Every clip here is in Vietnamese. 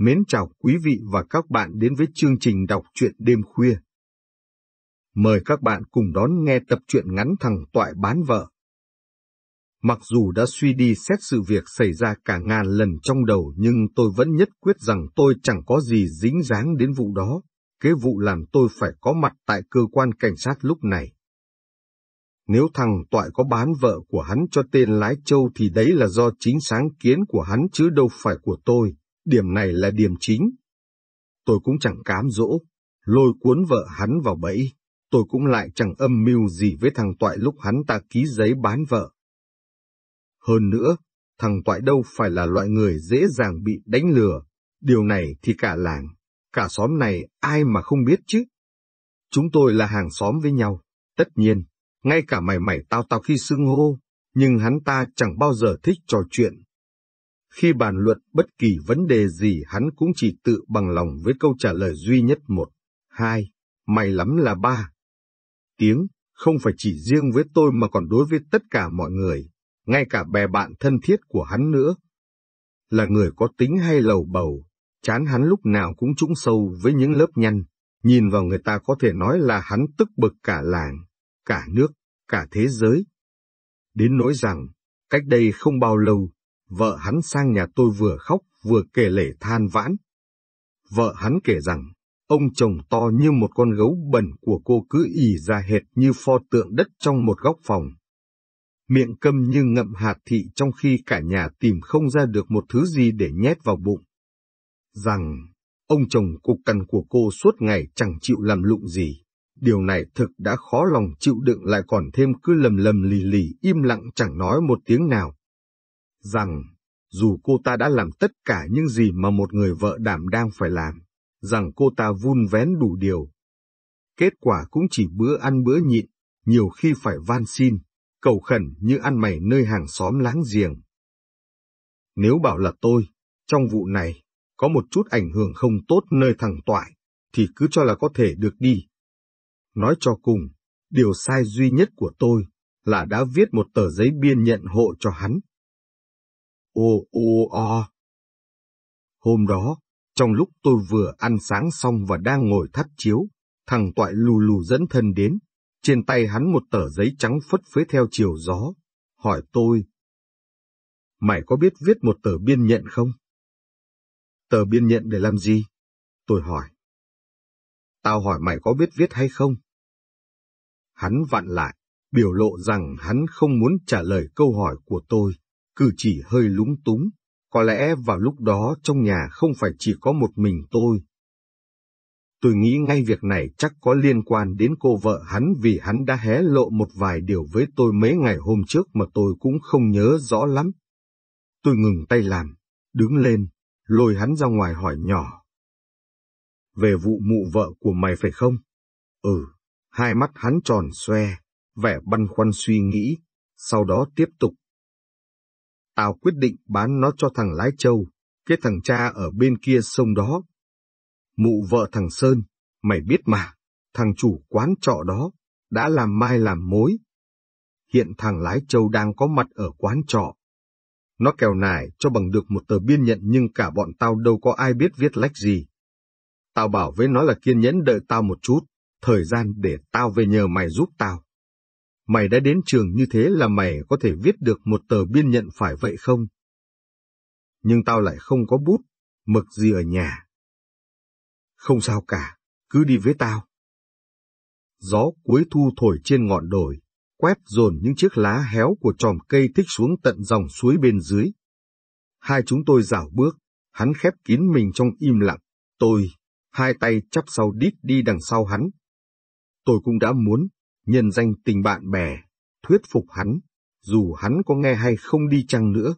Mến chào quý vị và các bạn đến với chương trình đọc truyện đêm khuya. Mời các bạn cùng đón nghe tập truyện ngắn thằng toại bán vợ. Mặc dù đã suy đi xét sự việc xảy ra cả ngàn lần trong đầu nhưng tôi vẫn nhất quyết rằng tôi chẳng có gì dính dáng đến vụ đó. Kế vụ làm tôi phải có mặt tại cơ quan cảnh sát lúc này. Nếu thằng Toại có bán vợ của hắn cho tên Lái Châu thì đấy là do chính sáng kiến của hắn chứ đâu phải của tôi. Điểm này là điểm chính. Tôi cũng chẳng cám dỗ, lôi cuốn vợ hắn vào bẫy, tôi cũng lại chẳng âm mưu gì với thằng Toại lúc hắn ta ký giấy bán vợ. Hơn nữa, thằng Toại đâu phải là loại người dễ dàng bị đánh lừa, điều này thì cả làng, cả xóm này ai mà không biết chứ. Chúng tôi là hàng xóm với nhau, tất nhiên, ngay cả mày mày tao tao khi xưng hô, nhưng hắn ta chẳng bao giờ thích trò chuyện khi bàn luận bất kỳ vấn đề gì hắn cũng chỉ tự bằng lòng với câu trả lời duy nhất một, hai, may lắm là ba. Tiếng, không phải chỉ riêng với tôi mà còn đối với tất cả mọi người, ngay cả bè bạn thân thiết của hắn nữa. Là người có tính hay lầu bầu, chán hắn lúc nào cũng trũng sâu với những lớp nhăn, nhìn vào người ta có thể nói là hắn tức bực cả làng, cả nước, cả thế giới. Đến nỗi rằng, cách đây không bao lâu, vợ hắn sang nhà tôi vừa khóc vừa kể lể than vãn. Vợ hắn kể rằng, ông chồng to như một con gấu bẩn của cô cứ ỉ ra hệt như pho tượng đất trong một góc phòng. Miệng câm như ngậm hạt thị trong khi cả nhà tìm không ra được một thứ gì để nhét vào bụng. Rằng, ông chồng cục cằn của cô suốt ngày chẳng chịu làm lụng gì. Điều này thực đã khó lòng chịu đựng lại còn thêm cứ lầm lầm lì lì im lặng chẳng nói một tiếng nào rằng dù cô ta đã làm tất cả những gì mà một người vợ đảm đang phải làm, rằng cô ta vun vén đủ điều. Kết quả cũng chỉ bữa ăn bữa nhịn, nhiều khi phải van xin, cầu khẩn như ăn mày nơi hàng xóm láng giềng. Nếu bảo là tôi, trong vụ này, có một chút ảnh hưởng không tốt nơi thằng Toại, thì cứ cho là có thể được đi. Nói cho cùng, điều sai duy nhất của tôi là đã viết một tờ giấy biên nhận hộ cho hắn ô ô o. Hôm đó, trong lúc tôi vừa ăn sáng xong và đang ngồi thắt chiếu, thằng toại lù lù dẫn thân đến, trên tay hắn một tờ giấy trắng phất phới theo chiều gió, hỏi tôi. Mày có biết viết một tờ biên nhận không? Tờ biên nhận để làm gì? Tôi hỏi. Tao hỏi mày có biết viết hay không? Hắn vặn lại, biểu lộ rằng hắn không muốn trả lời câu hỏi của tôi cử chỉ hơi lúng túng, có lẽ vào lúc đó trong nhà không phải chỉ có một mình tôi. Tôi nghĩ ngay việc này chắc có liên quan đến cô vợ hắn vì hắn đã hé lộ một vài điều với tôi mấy ngày hôm trước mà tôi cũng không nhớ rõ lắm. Tôi ngừng tay làm, đứng lên, lôi hắn ra ngoài hỏi nhỏ. Về vụ mụ vợ của mày phải không? Ừ, hai mắt hắn tròn xoe, vẻ băn khoăn suy nghĩ, sau đó tiếp tục. Tào quyết định bán nó cho thằng Lái Châu, cái thằng cha ở bên kia sông đó. Mụ vợ thằng Sơn, mày biết mà, thằng chủ quán trọ đó, đã làm mai làm mối. Hiện thằng Lái Châu đang có mặt ở quán trọ. Nó kèo nải cho bằng được một tờ biên nhận nhưng cả bọn tao đâu có ai biết viết lách gì. Tao bảo với nó là kiên nhẫn đợi tao một chút, thời gian để tao về nhờ mày giúp tao mày đã đến trường như thế là mày có thể viết được một tờ biên nhận phải vậy không? Nhưng tao lại không có bút, mực gì ở nhà. Không sao cả, cứ đi với tao. Gió cuối thu thổi trên ngọn đồi, quét dồn những chiếc lá héo của tròm cây thích xuống tận dòng suối bên dưới. Hai chúng tôi dạo bước, hắn khép kín mình trong im lặng, tôi, hai tay chắp sau đít đi đằng sau hắn. Tôi cũng đã muốn, nhân danh tình bạn bè, thuyết phục hắn, dù hắn có nghe hay không đi chăng nữa,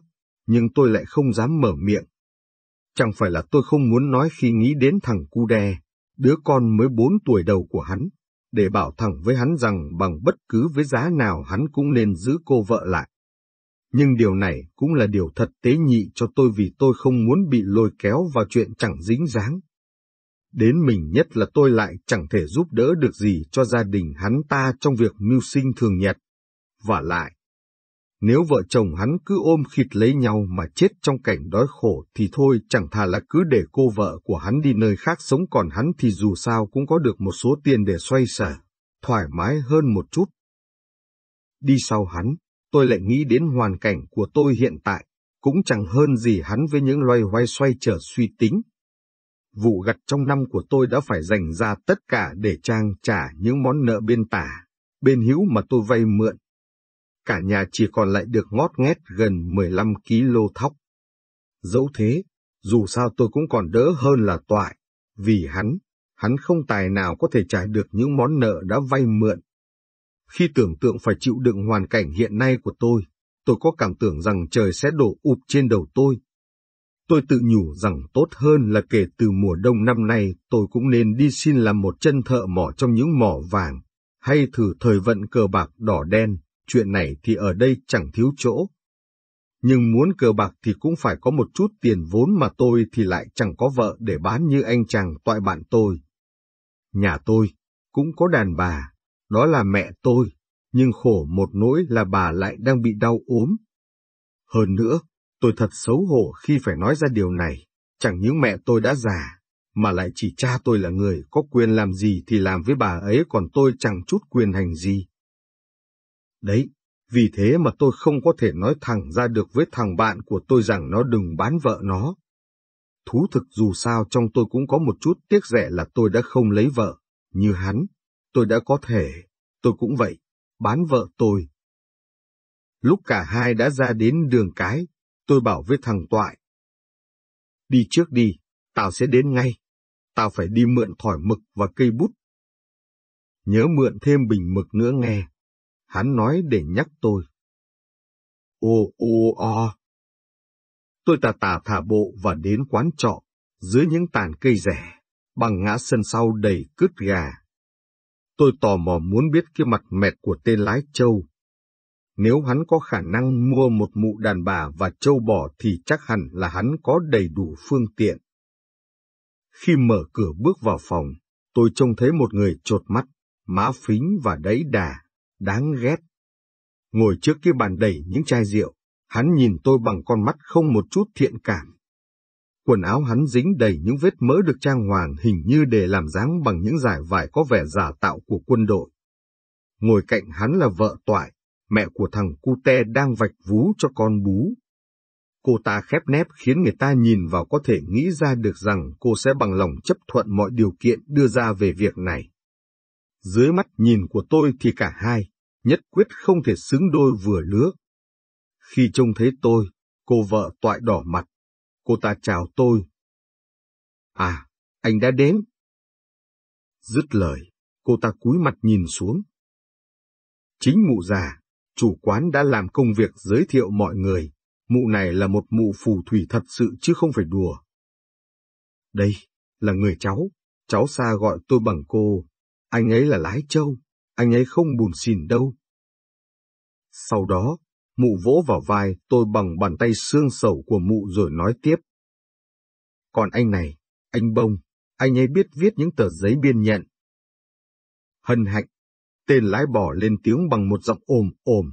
nhưng tôi lại không dám mở miệng. Chẳng phải là tôi không muốn nói khi nghĩ đến thằng cu đe, đứa con mới bốn tuổi đầu của hắn, để bảo thẳng với hắn rằng bằng bất cứ với giá nào hắn cũng nên giữ cô vợ lại. Nhưng điều này cũng là điều thật tế nhị cho tôi vì tôi không muốn bị lôi kéo vào chuyện chẳng dính dáng. Đến mình nhất là tôi lại chẳng thể giúp đỡ được gì cho gia đình hắn ta trong việc mưu sinh thường nhật. Và lại, nếu vợ chồng hắn cứ ôm khịt lấy nhau mà chết trong cảnh đói khổ thì thôi chẳng thà là cứ để cô vợ của hắn đi nơi khác sống còn hắn thì dù sao cũng có được một số tiền để xoay sở, thoải mái hơn một chút. Đi sau hắn, tôi lại nghĩ đến hoàn cảnh của tôi hiện tại, cũng chẳng hơn gì hắn với những loay hoay xoay trở suy tính, vụ gặt trong năm của tôi đã phải dành ra tất cả để trang trả những món nợ bên tả, bên hữu mà tôi vay mượn. Cả nhà chỉ còn lại được ngót nghét gần 15 kg thóc. Dẫu thế, dù sao tôi cũng còn đỡ hơn là toại, vì hắn, hắn không tài nào có thể trả được những món nợ đã vay mượn. Khi tưởng tượng phải chịu đựng hoàn cảnh hiện nay của tôi, tôi có cảm tưởng rằng trời sẽ đổ ụp trên đầu tôi, Tôi tự nhủ rằng tốt hơn là kể từ mùa đông năm nay tôi cũng nên đi xin làm một chân thợ mỏ trong những mỏ vàng, hay thử thời vận cờ bạc đỏ đen, chuyện này thì ở đây chẳng thiếu chỗ. Nhưng muốn cờ bạc thì cũng phải có một chút tiền vốn mà tôi thì lại chẳng có vợ để bán như anh chàng toại bạn tôi. Nhà tôi cũng có đàn bà, đó là mẹ tôi, nhưng khổ một nỗi là bà lại đang bị đau ốm. Hơn nữa, Tôi thật xấu hổ khi phải nói ra điều này, chẳng những mẹ tôi đã già, mà lại chỉ cha tôi là người có quyền làm gì thì làm với bà ấy còn tôi chẳng chút quyền hành gì. Đấy, vì thế mà tôi không có thể nói thẳng ra được với thằng bạn của tôi rằng nó đừng bán vợ nó. Thú thực dù sao trong tôi cũng có một chút tiếc rẻ là tôi đã không lấy vợ, như hắn. Tôi đã có thể, tôi cũng vậy, bán vợ tôi. Lúc cả hai đã ra đến đường cái, Tôi bảo với thằng Toại. Đi trước đi, tao sẽ đến ngay. Tao phải đi mượn thỏi mực và cây bút. Nhớ mượn thêm bình mực nữa nghe. Hắn nói để nhắc tôi. Ô ô o. Tôi tà tà thả bộ và đến quán trọ, dưới những tàn cây rẻ, bằng ngã sân sau đầy cứt gà. Tôi tò mò muốn biết cái mặt mẹt của tên lái châu nếu hắn có khả năng mua một mụ đàn bà và châu bò thì chắc hẳn là hắn có đầy đủ phương tiện. Khi mở cửa bước vào phòng, tôi trông thấy một người trột mắt, má phính và đẫy đà, đáng ghét. Ngồi trước cái bàn đầy những chai rượu, hắn nhìn tôi bằng con mắt không một chút thiện cảm. Quần áo hắn dính đầy những vết mỡ được trang hoàng hình như để làm dáng bằng những giải vải có vẻ giả tạo của quân đội. Ngồi cạnh hắn là vợ toại, mẹ của thằng Cute đang vạch vú cho con bú. Cô ta khép nép khiến người ta nhìn vào có thể nghĩ ra được rằng cô sẽ bằng lòng chấp thuận mọi điều kiện đưa ra về việc này. Dưới mắt nhìn của tôi thì cả hai, nhất quyết không thể xứng đôi vừa lứa. Khi trông thấy tôi, cô vợ toại đỏ mặt. Cô ta chào tôi. À, anh đã đến. Dứt lời, cô ta cúi mặt nhìn xuống. Chính mụ già, chủ quán đã làm công việc giới thiệu mọi người. Mụ này là một mụ phù thủy thật sự chứ không phải đùa. Đây, là người cháu, cháu xa gọi tôi bằng cô. Anh ấy là lái châu, anh ấy không buồn xỉn đâu. Sau đó, mụ vỗ vào vai tôi bằng bàn tay xương sầu của mụ rồi nói tiếp. Còn anh này, anh Bông, anh ấy biết viết những tờ giấy biên nhận. Hân hạnh, Tên lái bỏ lên tiếng bằng một giọng ồm ồm.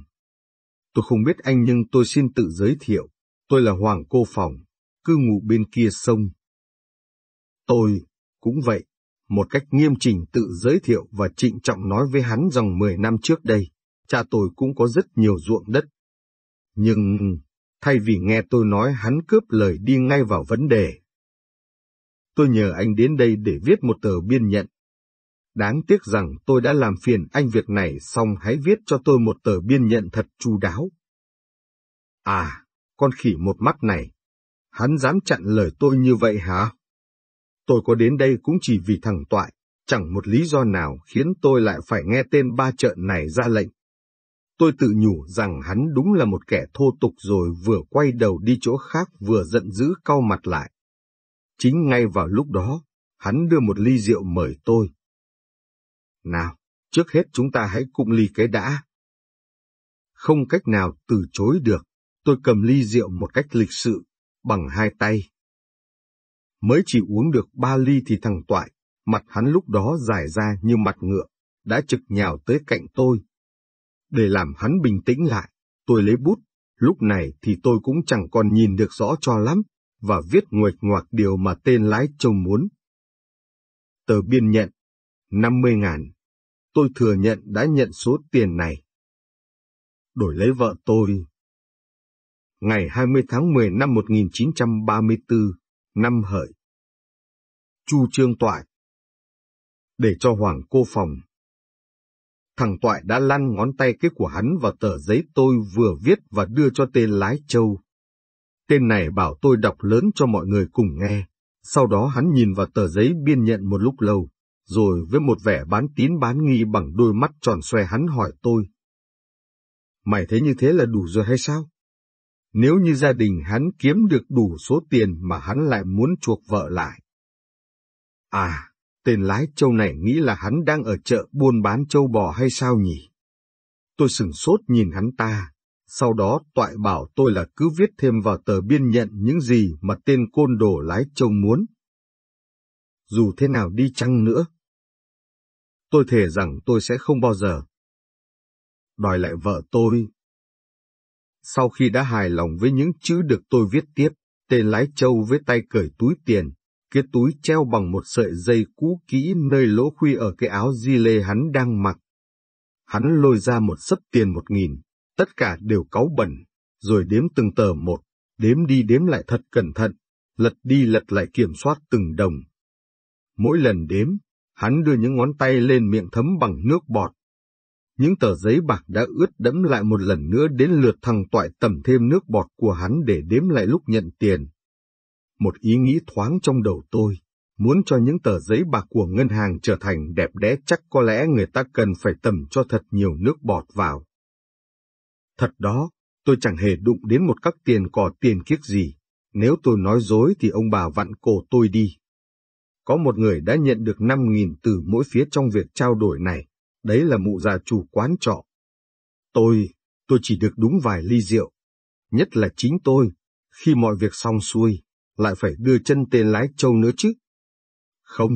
Tôi không biết anh nhưng tôi xin tự giới thiệu. Tôi là Hoàng Cô Phòng, cư ngụ bên kia sông. Tôi, cũng vậy, một cách nghiêm chỉnh tự giới thiệu và trịnh trọng nói với hắn rằng 10 năm trước đây, cha tôi cũng có rất nhiều ruộng đất. Nhưng, thay vì nghe tôi nói hắn cướp lời đi ngay vào vấn đề. Tôi nhờ anh đến đây để viết một tờ biên nhận, Đáng tiếc rằng tôi đã làm phiền anh việc này xong hãy viết cho tôi một tờ biên nhận thật chu đáo. À, con khỉ một mắt này. Hắn dám chặn lời tôi như vậy hả? Tôi có đến đây cũng chỉ vì thằng Toại, chẳng một lý do nào khiến tôi lại phải nghe tên ba trợn này ra lệnh. Tôi tự nhủ rằng hắn đúng là một kẻ thô tục rồi vừa quay đầu đi chỗ khác vừa giận dữ cau mặt lại. Chính ngay vào lúc đó, hắn đưa một ly rượu mời tôi. Nào, trước hết chúng ta hãy cụng ly cái đã. Không cách nào từ chối được, tôi cầm ly rượu một cách lịch sự, bằng hai tay. Mới chỉ uống được ba ly thì thằng Toại, mặt hắn lúc đó dài ra như mặt ngựa, đã trực nhào tới cạnh tôi. Để làm hắn bình tĩnh lại, tôi lấy bút, lúc này thì tôi cũng chẳng còn nhìn được rõ cho lắm, và viết nguệch ngoạc điều mà tên lái trông muốn. Tờ biên nhận 50 ngàn. Tôi thừa nhận đã nhận số tiền này. Đổi lấy vợ tôi. Ngày 20 tháng 10 năm 1934, năm hợi. Chu Trương Toại. Để cho Hoàng cô phòng. Thằng Toại đã lăn ngón tay cái của hắn vào tờ giấy tôi vừa viết và đưa cho tên lái châu. Tên này bảo tôi đọc lớn cho mọi người cùng nghe. Sau đó hắn nhìn vào tờ giấy biên nhận một lúc lâu. Rồi với một vẻ bán tín bán nghi bằng đôi mắt tròn xoe hắn hỏi tôi. Mày thấy như thế là đủ rồi hay sao? Nếu như gia đình hắn kiếm được đủ số tiền mà hắn lại muốn chuộc vợ lại. À, tên lái trâu này nghĩ là hắn đang ở chợ buôn bán trâu bò hay sao nhỉ? Tôi sừng sốt nhìn hắn ta, sau đó toại bảo tôi là cứ viết thêm vào tờ biên nhận những gì mà tên côn đồ lái trông muốn dù thế nào đi chăng nữa. Tôi thề rằng tôi sẽ không bao giờ đòi lại vợ tôi. Sau khi đã hài lòng với những chữ được tôi viết tiếp, tên lái châu với tay cởi túi tiền, cái túi treo bằng một sợi dây cũ kỹ nơi lỗ khuy ở cái áo di lê hắn đang mặc. Hắn lôi ra một sấp tiền một nghìn, tất cả đều cáu bẩn, rồi đếm từng tờ một, đếm đi đếm lại thật cẩn thận, lật đi lật lại kiểm soát từng đồng. Mỗi lần đếm, hắn đưa những ngón tay lên miệng thấm bằng nước bọt. Những tờ giấy bạc đã ướt đẫm lại một lần nữa đến lượt thằng toại tẩm thêm nước bọt của hắn để đếm lại lúc nhận tiền. Một ý nghĩ thoáng trong đầu tôi, muốn cho những tờ giấy bạc của ngân hàng trở thành đẹp đẽ chắc có lẽ người ta cần phải tẩm cho thật nhiều nước bọt vào. Thật đó, tôi chẳng hề đụng đến một các tiền cỏ tiền kiếc gì. Nếu tôi nói dối thì ông bà vặn cổ tôi đi. Có một người đã nhận được 5.000 từ mỗi phía trong việc trao đổi này, đấy là mụ già chủ quán trọ. Tôi, tôi chỉ được đúng vài ly rượu. Nhất là chính tôi, khi mọi việc xong xuôi, lại phải đưa chân tên lái châu nữa chứ. Không,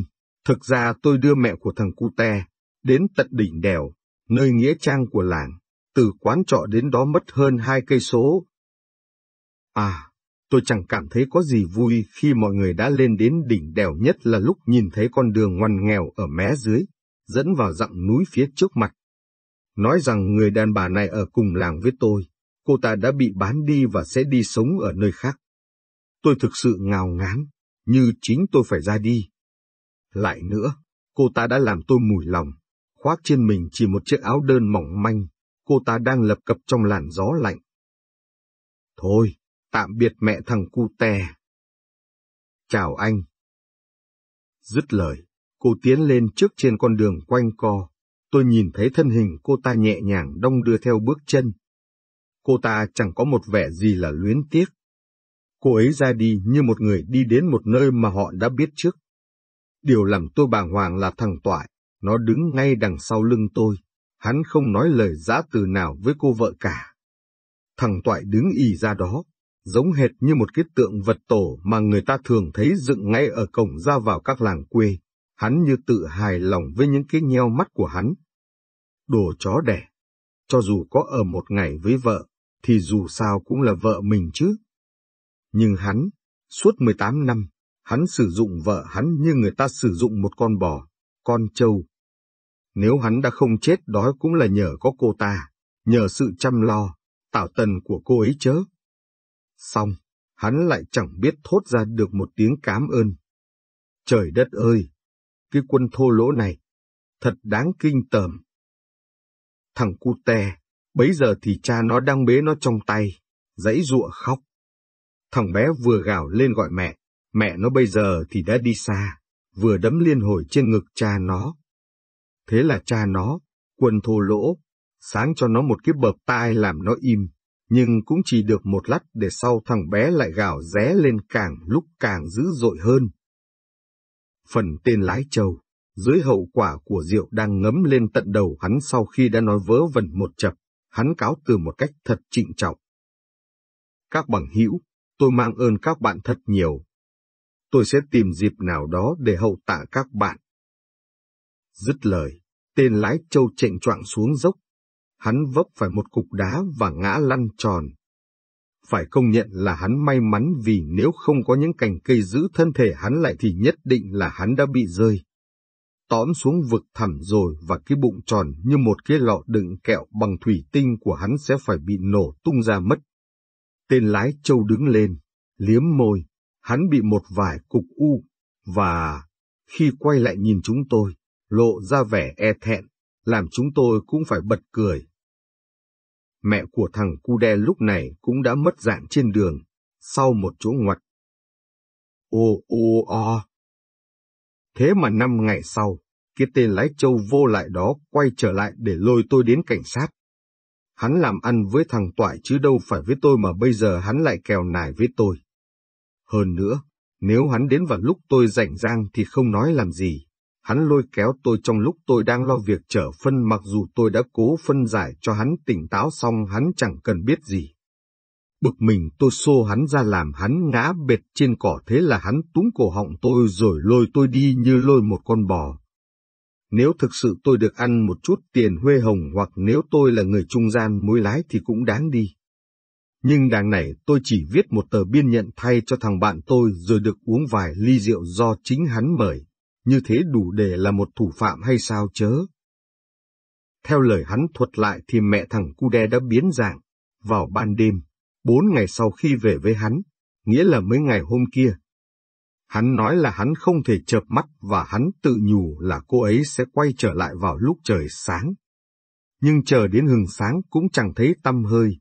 thực ra tôi đưa mẹ của thằng Cute đến tận đỉnh đèo, nơi nghĩa trang của làng, từ quán trọ đến đó mất hơn hai cây số. À, Tôi chẳng cảm thấy có gì vui khi mọi người đã lên đến đỉnh đèo nhất là lúc nhìn thấy con đường ngoằn nghèo ở mé dưới, dẫn vào dặm núi phía trước mặt. Nói rằng người đàn bà này ở cùng làng với tôi, cô ta đã bị bán đi và sẽ đi sống ở nơi khác. Tôi thực sự ngào ngán, như chính tôi phải ra đi. Lại nữa, cô ta đã làm tôi mùi lòng, khoác trên mình chỉ một chiếc áo đơn mỏng manh, cô ta đang lập cập trong làn gió lạnh. Thôi, tạm biệt mẹ thằng cu te. Chào anh. Dứt lời, cô tiến lên trước trên con đường quanh co, tôi nhìn thấy thân hình cô ta nhẹ nhàng đông đưa theo bước chân. Cô ta chẳng có một vẻ gì là luyến tiếc. Cô ấy ra đi như một người đi đến một nơi mà họ đã biết trước. Điều làm tôi bàng hoàng là thằng Toại, nó đứng ngay đằng sau lưng tôi, hắn không nói lời giã từ nào với cô vợ cả. Thằng Toại đứng ì ra đó, giống hệt như một cái tượng vật tổ mà người ta thường thấy dựng ngay ở cổng ra vào các làng quê. Hắn như tự hài lòng với những cái nheo mắt của hắn. Đồ chó đẻ. Cho dù có ở một ngày với vợ, thì dù sao cũng là vợ mình chứ. Nhưng hắn, suốt 18 năm, hắn sử dụng vợ hắn như người ta sử dụng một con bò, con trâu. Nếu hắn đã không chết đói cũng là nhờ có cô ta, nhờ sự chăm lo, tảo tần của cô ấy chớ. Xong, hắn lại chẳng biết thốt ra được một tiếng cám ơn. Trời đất ơi! Cái quân thô lỗ này, thật đáng kinh tởm. Thằng Cute, bấy giờ thì cha nó đang bế nó trong tay, dãy giụa khóc. Thằng bé vừa gào lên gọi mẹ, mẹ nó bây giờ thì đã đi xa, vừa đấm liên hồi trên ngực cha nó. Thế là cha nó, quân thô lỗ, sáng cho nó một cái bợp tai làm nó im nhưng cũng chỉ được một lát để sau thằng bé lại gào ré lên càng lúc càng dữ dội hơn. Phần tên lái trầu, dưới hậu quả của rượu đang ngấm lên tận đầu hắn sau khi đã nói vớ vẩn một chập, hắn cáo từ một cách thật trịnh trọng. Các bằng hữu, tôi mang ơn các bạn thật nhiều. Tôi sẽ tìm dịp nào đó để hậu tạ các bạn. Dứt lời, tên lái châu chạy choạng xuống dốc hắn vấp phải một cục đá và ngã lăn tròn. Phải công nhận là hắn may mắn vì nếu không có những cành cây giữ thân thể hắn lại thì nhất định là hắn đã bị rơi. Tóm xuống vực thẳm rồi và cái bụng tròn như một cái lọ đựng kẹo bằng thủy tinh của hắn sẽ phải bị nổ tung ra mất. Tên lái châu đứng lên, liếm môi, hắn bị một vài cục u, và khi quay lại nhìn chúng tôi, lộ ra vẻ e thẹn, làm chúng tôi cũng phải bật cười mẹ của thằng cu đe lúc này cũng đã mất dạng trên đường, sau một chỗ ngoặt. Ô ô o. Thế mà năm ngày sau, cái tên lái châu vô lại đó quay trở lại để lôi tôi đến cảnh sát. Hắn làm ăn với thằng Toại chứ đâu phải với tôi mà bây giờ hắn lại kèo nài với tôi. Hơn nữa, nếu hắn đến vào lúc tôi rảnh rang thì không nói làm gì. Hắn lôi kéo tôi trong lúc tôi đang lo việc chở phân mặc dù tôi đã cố phân giải cho hắn tỉnh táo xong hắn chẳng cần biết gì. Bực mình tôi xô hắn ra làm hắn ngã bệt trên cỏ thế là hắn túng cổ họng tôi rồi lôi tôi đi như lôi một con bò. Nếu thực sự tôi được ăn một chút tiền huê hồng hoặc nếu tôi là người trung gian mối lái thì cũng đáng đi. Nhưng đằng này tôi chỉ viết một tờ biên nhận thay cho thằng bạn tôi rồi được uống vài ly rượu do chính hắn mời như thế đủ để là một thủ phạm hay sao chớ? Theo lời hắn thuật lại thì mẹ thằng cu đe đã biến dạng, vào ban đêm, bốn ngày sau khi về với hắn, nghĩa là mấy ngày hôm kia. Hắn nói là hắn không thể chợp mắt và hắn tự nhủ là cô ấy sẽ quay trở lại vào lúc trời sáng. Nhưng chờ đến hừng sáng cũng chẳng thấy tâm hơi.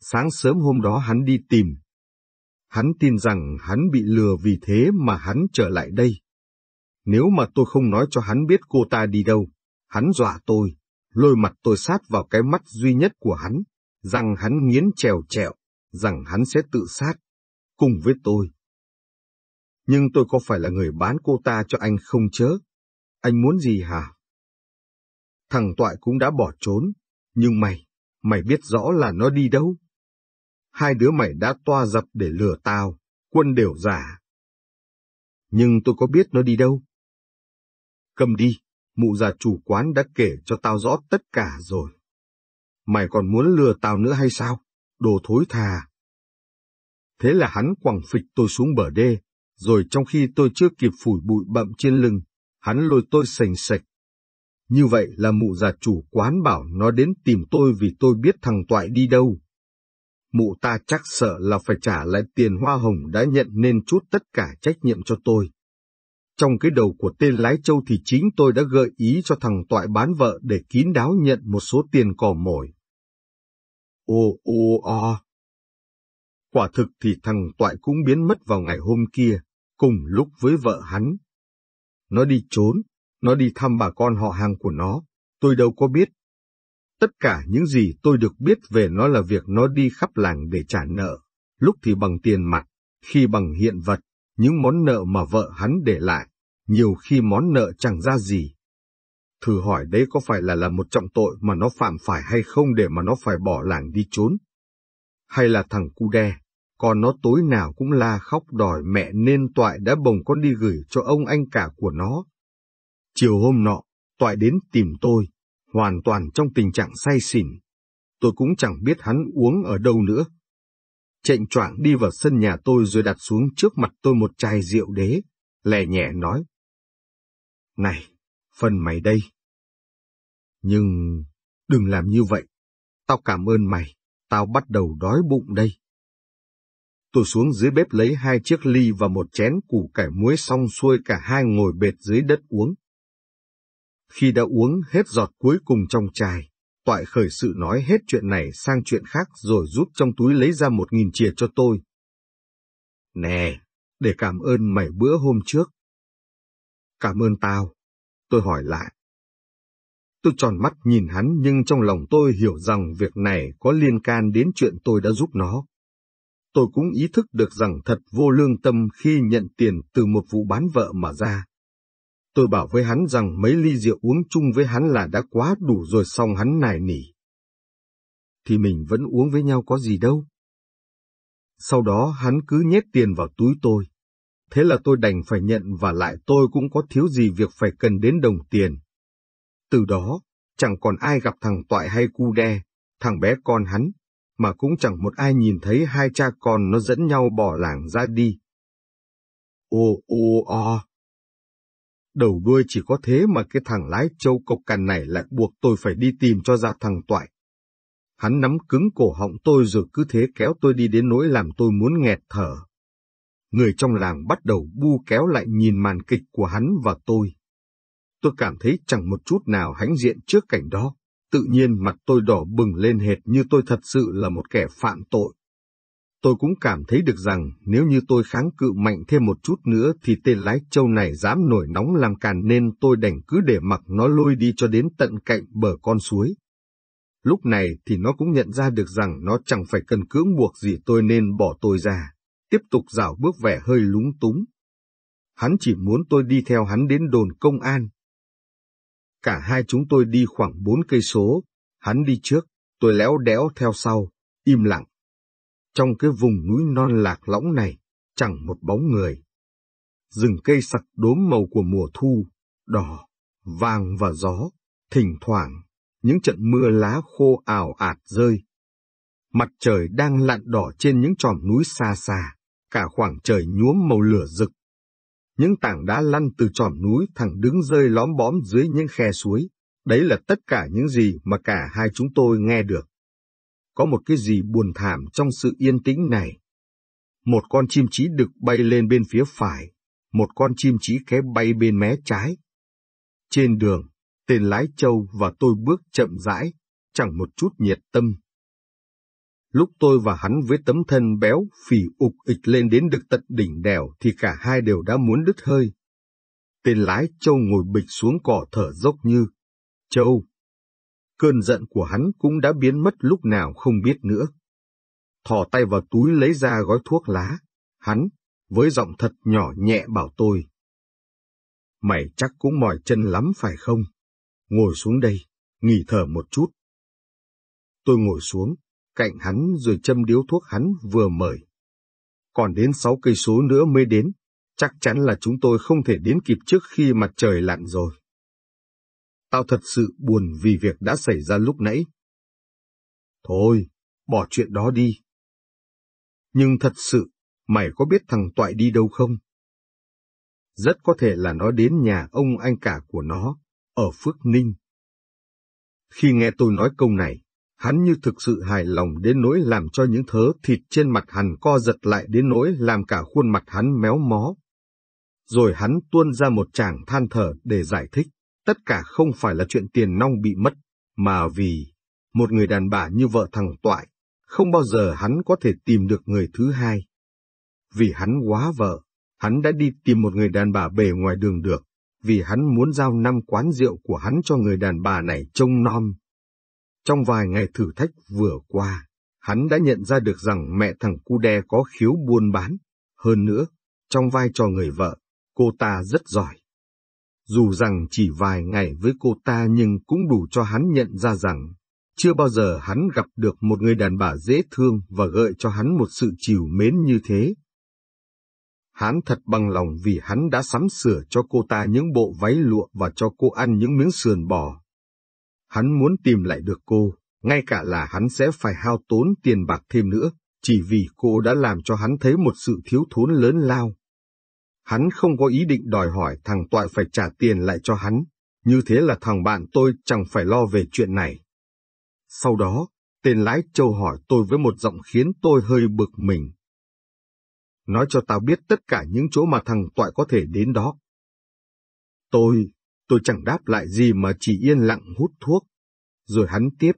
Sáng sớm hôm đó hắn đi tìm. Hắn tin rằng hắn bị lừa vì thế mà hắn trở lại đây. Nếu mà tôi không nói cho hắn biết cô ta đi đâu, hắn dọa tôi, lôi mặt tôi sát vào cái mắt duy nhất của hắn, rằng hắn nghiến trèo trẹo, rằng hắn sẽ tự sát, cùng với tôi. Nhưng tôi có phải là người bán cô ta cho anh không chớ? Anh muốn gì hả? Thằng Toại cũng đã bỏ trốn, nhưng mày, mày biết rõ là nó đi đâu? Hai đứa mày đã toa dập để lừa tao, quân đều giả. Nhưng tôi có biết nó đi đâu? Cầm đi, mụ già chủ quán đã kể cho tao rõ tất cả rồi. Mày còn muốn lừa tao nữa hay sao? Đồ thối thà. Thế là hắn quẳng phịch tôi xuống bờ đê, rồi trong khi tôi chưa kịp phủi bụi bậm trên lưng, hắn lôi tôi sành sạch. Như vậy là mụ già chủ quán bảo nó đến tìm tôi vì tôi biết thằng Toại đi đâu. Mụ ta chắc sợ là phải trả lại tiền hoa hồng đã nhận nên chút tất cả trách nhiệm cho tôi. Trong cái đầu của tên lái châu thì chính tôi đã gợi ý cho thằng Toại bán vợ để kín đáo nhận một số tiền cò mồi. Ô ô o. Quả thực thì thằng Toại cũng biến mất vào ngày hôm kia, cùng lúc với vợ hắn. Nó đi trốn, nó đi thăm bà con họ hàng của nó, tôi đâu có biết. Tất cả những gì tôi được biết về nó là việc nó đi khắp làng để trả nợ, lúc thì bằng tiền mặt, khi bằng hiện vật, những món nợ mà vợ hắn để lại, nhiều khi món nợ chẳng ra gì. Thử hỏi đấy có phải là là một trọng tội mà nó phạm phải hay không để mà nó phải bỏ làng đi trốn? Hay là thằng cu đe, còn nó tối nào cũng la khóc đòi mẹ nên toại đã bồng con đi gửi cho ông anh cả của nó. Chiều hôm nọ, toại đến tìm tôi, hoàn toàn trong tình trạng say xỉn. Tôi cũng chẳng biết hắn uống ở đâu nữa chệnh choạng đi vào sân nhà tôi rồi đặt xuống trước mặt tôi một chai rượu đế, lè nhẹ nói. Này, phần mày đây. Nhưng đừng làm như vậy. Tao cảm ơn mày, tao bắt đầu đói bụng đây. Tôi xuống dưới bếp lấy hai chiếc ly và một chén củ cải muối xong xuôi cả hai ngồi bệt dưới đất uống. Khi đã uống hết giọt cuối cùng trong chai, Toại khởi sự nói hết chuyện này sang chuyện khác rồi rút trong túi lấy ra một nghìn chìa cho tôi. Nè, để cảm ơn mày bữa hôm trước. Cảm ơn tao. Tôi hỏi lại. Tôi tròn mắt nhìn hắn nhưng trong lòng tôi hiểu rằng việc này có liên can đến chuyện tôi đã giúp nó. Tôi cũng ý thức được rằng thật vô lương tâm khi nhận tiền từ một vụ bán vợ mà ra. Tôi bảo với hắn rằng mấy ly rượu uống chung với hắn là đã quá đủ rồi xong hắn nài nỉ. Thì mình vẫn uống với nhau có gì đâu. Sau đó hắn cứ nhét tiền vào túi tôi. Thế là tôi đành phải nhận và lại tôi cũng có thiếu gì việc phải cần đến đồng tiền. Từ đó, chẳng còn ai gặp thằng Toại hay cu đe, thằng bé con hắn, mà cũng chẳng một ai nhìn thấy hai cha con nó dẫn nhau bỏ làng ra đi. Ô ô o, đầu đuôi chỉ có thế mà cái thằng lái châu cộc cằn này lại buộc tôi phải đi tìm cho ra thằng toại. Hắn nắm cứng cổ họng tôi rồi cứ thế kéo tôi đi đến nỗi làm tôi muốn nghẹt thở. Người trong làng bắt đầu bu kéo lại nhìn màn kịch của hắn và tôi. Tôi cảm thấy chẳng một chút nào hãnh diện trước cảnh đó. Tự nhiên mặt tôi đỏ bừng lên hệt như tôi thật sự là một kẻ phạm tội. Tôi cũng cảm thấy được rằng nếu như tôi kháng cự mạnh thêm một chút nữa thì tên lái trâu này dám nổi nóng làm càn nên tôi đành cứ để mặc nó lôi đi cho đến tận cạnh bờ con suối. Lúc này thì nó cũng nhận ra được rằng nó chẳng phải cần cưỡng buộc gì tôi nên bỏ tôi ra, tiếp tục dạo bước vẻ hơi lúng túng. Hắn chỉ muốn tôi đi theo hắn đến đồn công an. Cả hai chúng tôi đi khoảng bốn cây số, hắn đi trước, tôi léo đéo theo sau, im lặng. Trong cái vùng núi non lạc lõng này, chẳng một bóng người. Rừng cây sặc đốm màu của mùa thu, đỏ, vàng và gió, thỉnh thoảng, những trận mưa lá khô ảo ạt rơi. Mặt trời đang lặn đỏ trên những tròm núi xa xa, cả khoảng trời nhuốm màu lửa rực. Những tảng đá lăn từ tròm núi thẳng đứng rơi lóm bóm dưới những khe suối. Đấy là tất cả những gì mà cả hai chúng tôi nghe được có một cái gì buồn thảm trong sự yên tĩnh này. Một con chim chí đực bay lên bên phía phải, một con chim chí ké bay bên mé trái. Trên đường, tên lái châu và tôi bước chậm rãi, chẳng một chút nhiệt tâm. Lúc tôi và hắn với tấm thân béo phì ục ịch lên đến được tận đỉnh đèo thì cả hai đều đã muốn đứt hơi. Tên lái châu ngồi bịch xuống cỏ thở dốc như, Châu, cơn giận của hắn cũng đã biến mất lúc nào không biết nữa. Thò tay vào túi lấy ra gói thuốc lá, hắn, với giọng thật nhỏ nhẹ bảo tôi. Mày chắc cũng mỏi chân lắm phải không? Ngồi xuống đây, nghỉ thở một chút. Tôi ngồi xuống, cạnh hắn rồi châm điếu thuốc hắn vừa mời. Còn đến sáu cây số nữa mới đến, chắc chắn là chúng tôi không thể đến kịp trước khi mặt trời lặn rồi. Tao thật sự buồn vì việc đã xảy ra lúc nãy. Thôi, bỏ chuyện đó đi. Nhưng thật sự, mày có biết thằng Toại đi đâu không? Rất có thể là nó đến nhà ông anh cả của nó, ở Phước Ninh. Khi nghe tôi nói câu này, hắn như thực sự hài lòng đến nỗi làm cho những thớ thịt trên mặt hắn co giật lại đến nỗi làm cả khuôn mặt hắn méo mó. Rồi hắn tuôn ra một tràng than thở để giải thích. Tất cả không phải là chuyện tiền nong bị mất, mà vì một người đàn bà như vợ thằng Toại, không bao giờ hắn có thể tìm được người thứ hai. Vì hắn quá vợ, hắn đã đi tìm một người đàn bà bề ngoài đường được, vì hắn muốn giao năm quán rượu của hắn cho người đàn bà này trông nom. Trong vài ngày thử thách vừa qua, hắn đã nhận ra được rằng mẹ thằng Cú đe có khiếu buôn bán. Hơn nữa, trong vai trò người vợ, cô ta rất giỏi dù rằng chỉ vài ngày với cô ta nhưng cũng đủ cho hắn nhận ra rằng, chưa bao giờ hắn gặp được một người đàn bà dễ thương và gợi cho hắn một sự chiều mến như thế. Hắn thật bằng lòng vì hắn đã sắm sửa cho cô ta những bộ váy lụa và cho cô ăn những miếng sườn bò. Hắn muốn tìm lại được cô, ngay cả là hắn sẽ phải hao tốn tiền bạc thêm nữa, chỉ vì cô đã làm cho hắn thấy một sự thiếu thốn lớn lao Hắn không có ý định đòi hỏi thằng toại phải trả tiền lại cho hắn, như thế là thằng bạn tôi chẳng phải lo về chuyện này. Sau đó, tên lái châu hỏi tôi với một giọng khiến tôi hơi bực mình. Nói cho tao biết tất cả những chỗ mà thằng toại có thể đến đó. Tôi, tôi chẳng đáp lại gì mà chỉ yên lặng hút thuốc. Rồi hắn tiếp.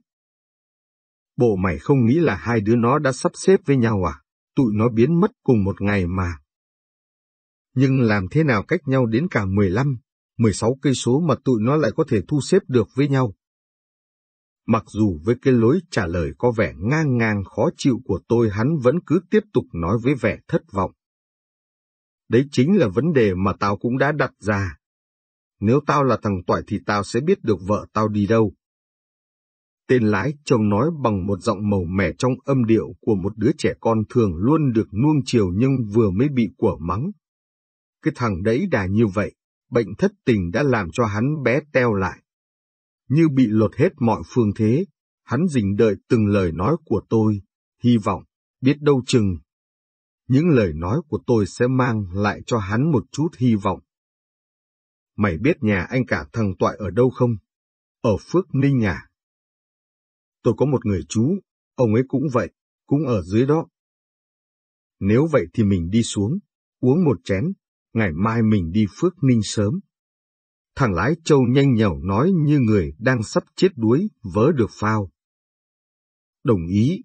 Bộ mày không nghĩ là hai đứa nó đã sắp xếp với nhau à? Tụi nó biến mất cùng một ngày mà nhưng làm thế nào cách nhau đến cả 15, 16 cây số mà tụi nó lại có thể thu xếp được với nhau? Mặc dù với cái lối trả lời có vẻ ngang ngang khó chịu của tôi hắn vẫn cứ tiếp tục nói với vẻ thất vọng. Đấy chính là vấn đề mà tao cũng đã đặt ra. Nếu tao là thằng tuổi thì tao sẽ biết được vợ tao đi đâu. Tên lái chồng nói bằng một giọng màu mẻ trong âm điệu của một đứa trẻ con thường luôn được nuông chiều nhưng vừa mới bị của mắng, cái thằng đấy đà như vậy, bệnh thất tình đã làm cho hắn bé teo lại. Như bị lột hết mọi phương thế, hắn dình đợi từng lời nói của tôi, hy vọng, biết đâu chừng. Những lời nói của tôi sẽ mang lại cho hắn một chút hy vọng. Mày biết nhà anh cả thằng Toại ở đâu không? Ở Phước Ninh à? Tôi có một người chú, ông ấy cũng vậy, cũng ở dưới đó. Nếu vậy thì mình đi xuống, uống một chén, ngày mai mình đi Phước Ninh sớm. Thằng lái châu nhanh nhảu nói như người đang sắp chết đuối, vớ được phao. Đồng ý.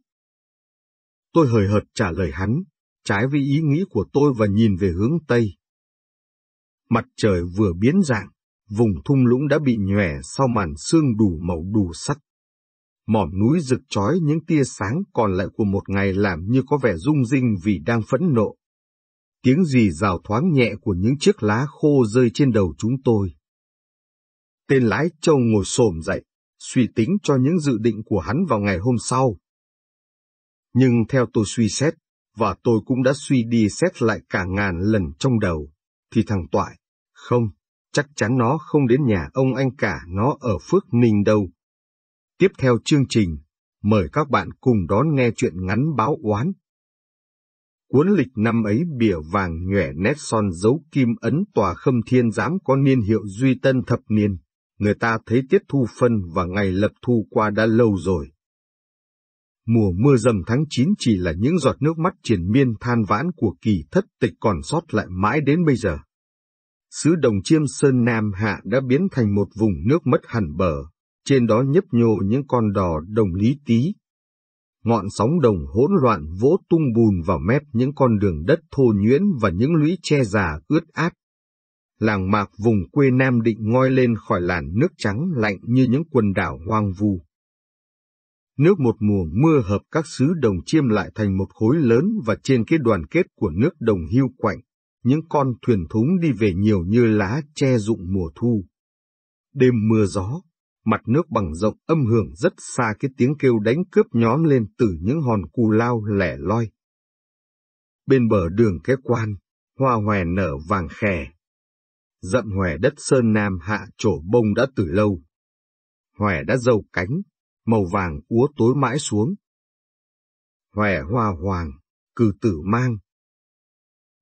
Tôi hời hợt trả lời hắn, trái với ý nghĩ của tôi và nhìn về hướng Tây. Mặt trời vừa biến dạng, vùng thung lũng đã bị nhòe sau màn sương đủ màu đủ sắc. Mỏm núi rực trói những tia sáng còn lại của một ngày làm như có vẻ rung rinh vì đang phẫn nộ tiếng gì rào thoáng nhẹ của những chiếc lá khô rơi trên đầu chúng tôi. Tên lái châu ngồi xổm dậy, suy tính cho những dự định của hắn vào ngày hôm sau. Nhưng theo tôi suy xét, và tôi cũng đã suy đi xét lại cả ngàn lần trong đầu, thì thằng Toại, không, chắc chắn nó không đến nhà ông anh cả nó ở Phước Ninh đâu. Tiếp theo chương trình, mời các bạn cùng đón nghe chuyện ngắn báo oán Cuốn lịch năm ấy bìa vàng nhòe nét son dấu kim ấn tòa khâm thiên giám có niên hiệu duy tân thập niên. Người ta thấy tiết thu phân và ngày lập thu qua đã lâu rồi. Mùa mưa dầm tháng 9 chỉ là những giọt nước mắt triển miên than vãn của kỳ thất tịch còn sót lại mãi đến bây giờ. Sứ đồng chiêm sơn Nam Hạ đã biến thành một vùng nước mất hẳn bờ, trên đó nhấp nhô những con đò đồng lý tí, ngọn sóng đồng hỗn loạn vỗ tung bùn vào mép những con đường đất thô nhuyễn và những lũy tre già ướt át. Làng mạc vùng quê Nam Định ngoi lên khỏi làn nước trắng lạnh như những quần đảo hoang vu. Nước một mùa mưa hợp các xứ đồng chiêm lại thành một khối lớn và trên cái đoàn kết của nước đồng hưu quạnh, những con thuyền thúng đi về nhiều như lá che rụng mùa thu. Đêm mưa gió, mặt nước bằng rộng âm hưởng rất xa cái tiếng kêu đánh cướp nhóm lên từ những hòn cù lao lẻ loi. Bên bờ đường cái quan, hoa hòe nở vàng khè. Dậm hòe đất sơn nam hạ trổ bông đã từ lâu. Hòe đã dâu cánh, màu vàng úa tối mãi xuống. Hòe hoa hoàng, cử tử mang.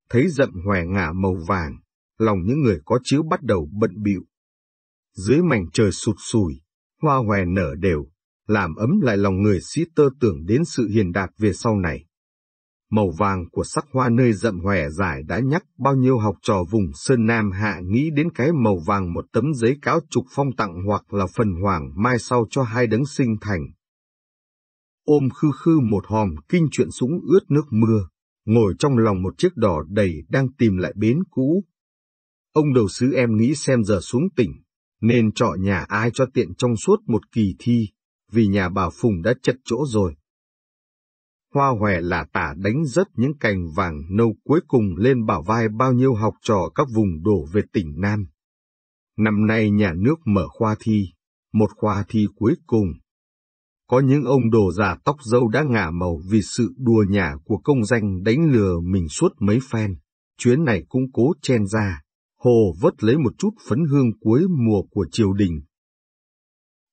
Thấy dậm hòe ngả màu vàng, lòng những người có chiếu bắt đầu bận biệu dưới mảnh trời sụt sùi, hoa hòe nở đều, làm ấm lại lòng người sĩ tơ tưởng đến sự hiền đạt về sau này. Màu vàng của sắc hoa nơi rậm hòe dài đã nhắc bao nhiêu học trò vùng Sơn Nam Hạ nghĩ đến cái màu vàng một tấm giấy cáo trục phong tặng hoặc là phần hoàng mai sau cho hai đấng sinh thành. Ôm khư khư một hòm kinh chuyện súng ướt nước mưa, ngồi trong lòng một chiếc đỏ đầy đang tìm lại bến cũ. Ông đầu sứ em nghĩ xem giờ xuống tỉnh, nên chọn nhà ai cho tiện trong suốt một kỳ thi, vì nhà bà Phùng đã chật chỗ rồi. Hoa hòe là tả đánh rất những cành vàng nâu cuối cùng lên bảo vai bao nhiêu học trò các vùng đổ về tỉnh Nam. Năm nay nhà nước mở khoa thi, một khoa thi cuối cùng. Có những ông đồ già tóc dâu đã ngả màu vì sự đùa nhà của công danh đánh lừa mình suốt mấy phen, chuyến này cũng cố chen ra. Hồ vớt lấy một chút phấn hương cuối mùa của triều đình.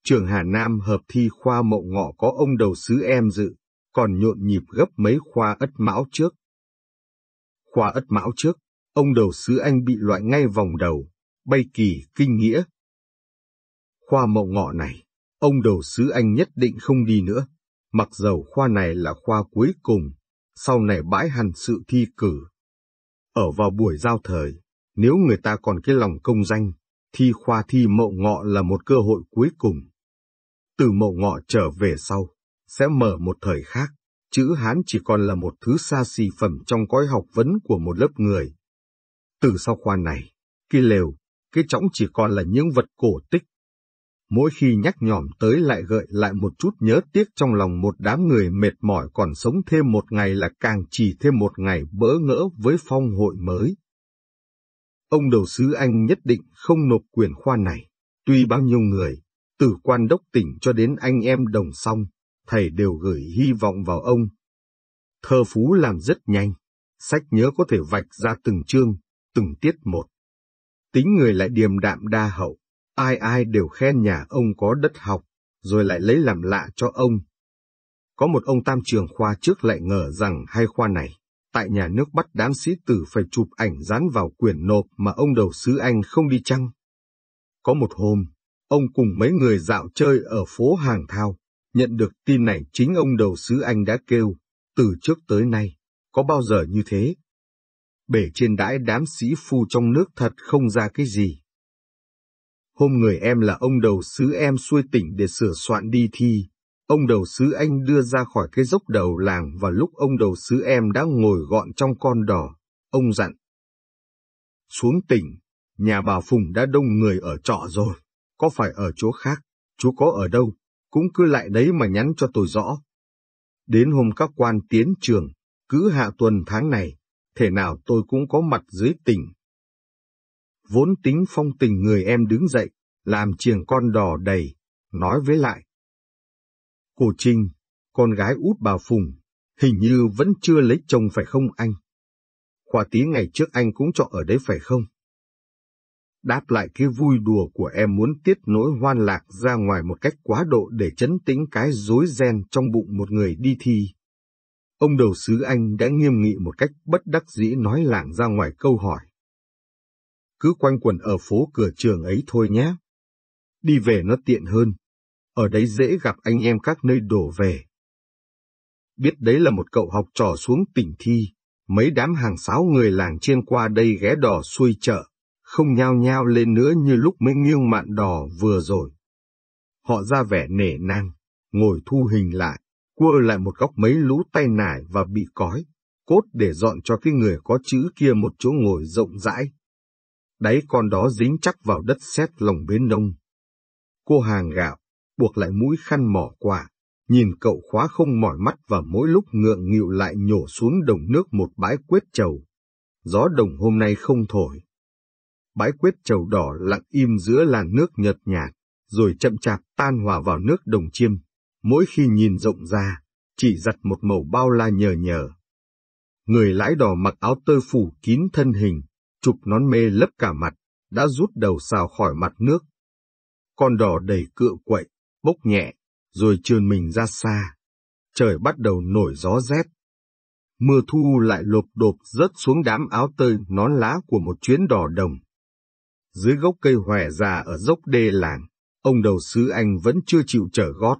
Trường Hà Nam hợp thi khoa mậu ngọ có ông đầu sứ em dự, còn nhộn nhịp gấp mấy khoa ất mão trước. Khoa ất mão trước, ông đầu sứ anh bị loại ngay vòng đầu, bay kỳ kinh nghĩa. Khoa mậu ngọ này, ông đầu sứ anh nhất định không đi nữa, mặc dầu khoa này là khoa cuối cùng, sau này bãi hẳn sự thi cử. Ở vào buổi giao thời, nếu người ta còn cái lòng công danh, thi khoa thi mậu ngọ là một cơ hội cuối cùng. Từ mậu ngọ trở về sau, sẽ mở một thời khác, chữ Hán chỉ còn là một thứ xa xỉ phẩm trong cõi học vấn của một lớp người. Từ sau khoa này, cái lều, cái trống chỉ còn là những vật cổ tích. Mỗi khi nhắc nhỏm tới lại gợi lại một chút nhớ tiếc trong lòng một đám người mệt mỏi còn sống thêm một ngày là càng chỉ thêm một ngày bỡ ngỡ với phong hội mới ông đầu sứ Anh nhất định không nộp quyền khoa này. Tuy bao nhiêu người, từ quan đốc tỉnh cho đến anh em đồng song, thầy đều gửi hy vọng vào ông. Thơ Phú làm rất nhanh, sách nhớ có thể vạch ra từng chương, từng tiết một. Tính người lại điềm đạm đa hậu, ai ai đều khen nhà ông có đất học, rồi lại lấy làm lạ cho ông. Có một ông tam trường khoa trước lại ngờ rằng hai khoa này, tại nhà nước bắt đám sĩ tử phải chụp ảnh dán vào quyển nộp mà ông đầu sứ Anh không đi chăng? Có một hôm, ông cùng mấy người dạo chơi ở phố Hàng Thao, nhận được tin này chính ông đầu sứ Anh đã kêu, từ trước tới nay, có bao giờ như thế? Bể trên đãi đám sĩ phu trong nước thật không ra cái gì. Hôm người em là ông đầu sứ em xuôi tỉnh để sửa soạn đi thi, Ông đầu sứ anh đưa ra khỏi cái dốc đầu làng và lúc ông đầu sứ em đã ngồi gọn trong con đỏ, ông dặn. Xuống tỉnh, nhà bà Phùng đã đông người ở trọ rồi, có phải ở chỗ khác, chú có ở đâu, cũng cứ lại đấy mà nhắn cho tôi rõ. Đến hôm các quan tiến trường, cứ hạ tuần tháng này, thể nào tôi cũng có mặt dưới tỉnh. Vốn tính phong tình người em đứng dậy, làm chiềng con đỏ đầy, nói với lại, Cô Trinh, con gái út bà Phùng, hình như vẫn chưa lấy chồng phải không anh? Khoa tí ngày trước anh cũng trọ ở đấy phải không? Đáp lại cái vui đùa của em muốn tiết nỗi hoan lạc ra ngoài một cách quá độ để chấn tĩnh cái rối ren trong bụng một người đi thi. Ông đầu sứ anh đã nghiêm nghị một cách bất đắc dĩ nói lảng ra ngoài câu hỏi. Cứ quanh quần ở phố cửa trường ấy thôi nhé. Đi về nó tiện hơn ở đấy dễ gặp anh em các nơi đổ về. Biết đấy là một cậu học trò xuống tỉnh thi, mấy đám hàng sáu người làng trên qua đây ghé đò xuôi chợ, không nhao nhao lên nữa như lúc mới nghiêng mạn đò vừa rồi. Họ ra vẻ nể nang, ngồi thu hình lại, cua lại một góc mấy lũ tay nải và bị cói, cốt để dọn cho cái người có chữ kia một chỗ ngồi rộng rãi. Đáy con đó dính chắc vào đất sét lòng bến đông. Cô hàng gạo, buộc lại mũi khăn mỏ quả, nhìn cậu khóa không mỏi mắt và mỗi lúc ngượng nghịu lại nhổ xuống đồng nước một bãi quyết trầu. Gió đồng hôm nay không thổi. Bãi quyết trầu đỏ lặng im giữa làn nước nhợt nhạt, rồi chậm chạp tan hòa vào nước đồng chiêm. Mỗi khi nhìn rộng ra, chỉ giặt một màu bao la nhờ nhờ. Người lái đò mặc áo tơi phủ kín thân hình, chụp nón mê lấp cả mặt, đã rút đầu xào khỏi mặt nước. Con đò đầy cựa quậy, bốc nhẹ, rồi trườn mình ra xa. Trời bắt đầu nổi gió rét. Mưa thu lại lộp đột rớt xuống đám áo tơi nón lá của một chuyến đò đồng. Dưới gốc cây hòe già ở dốc đê làng, ông đầu sứ Anh vẫn chưa chịu trở gót.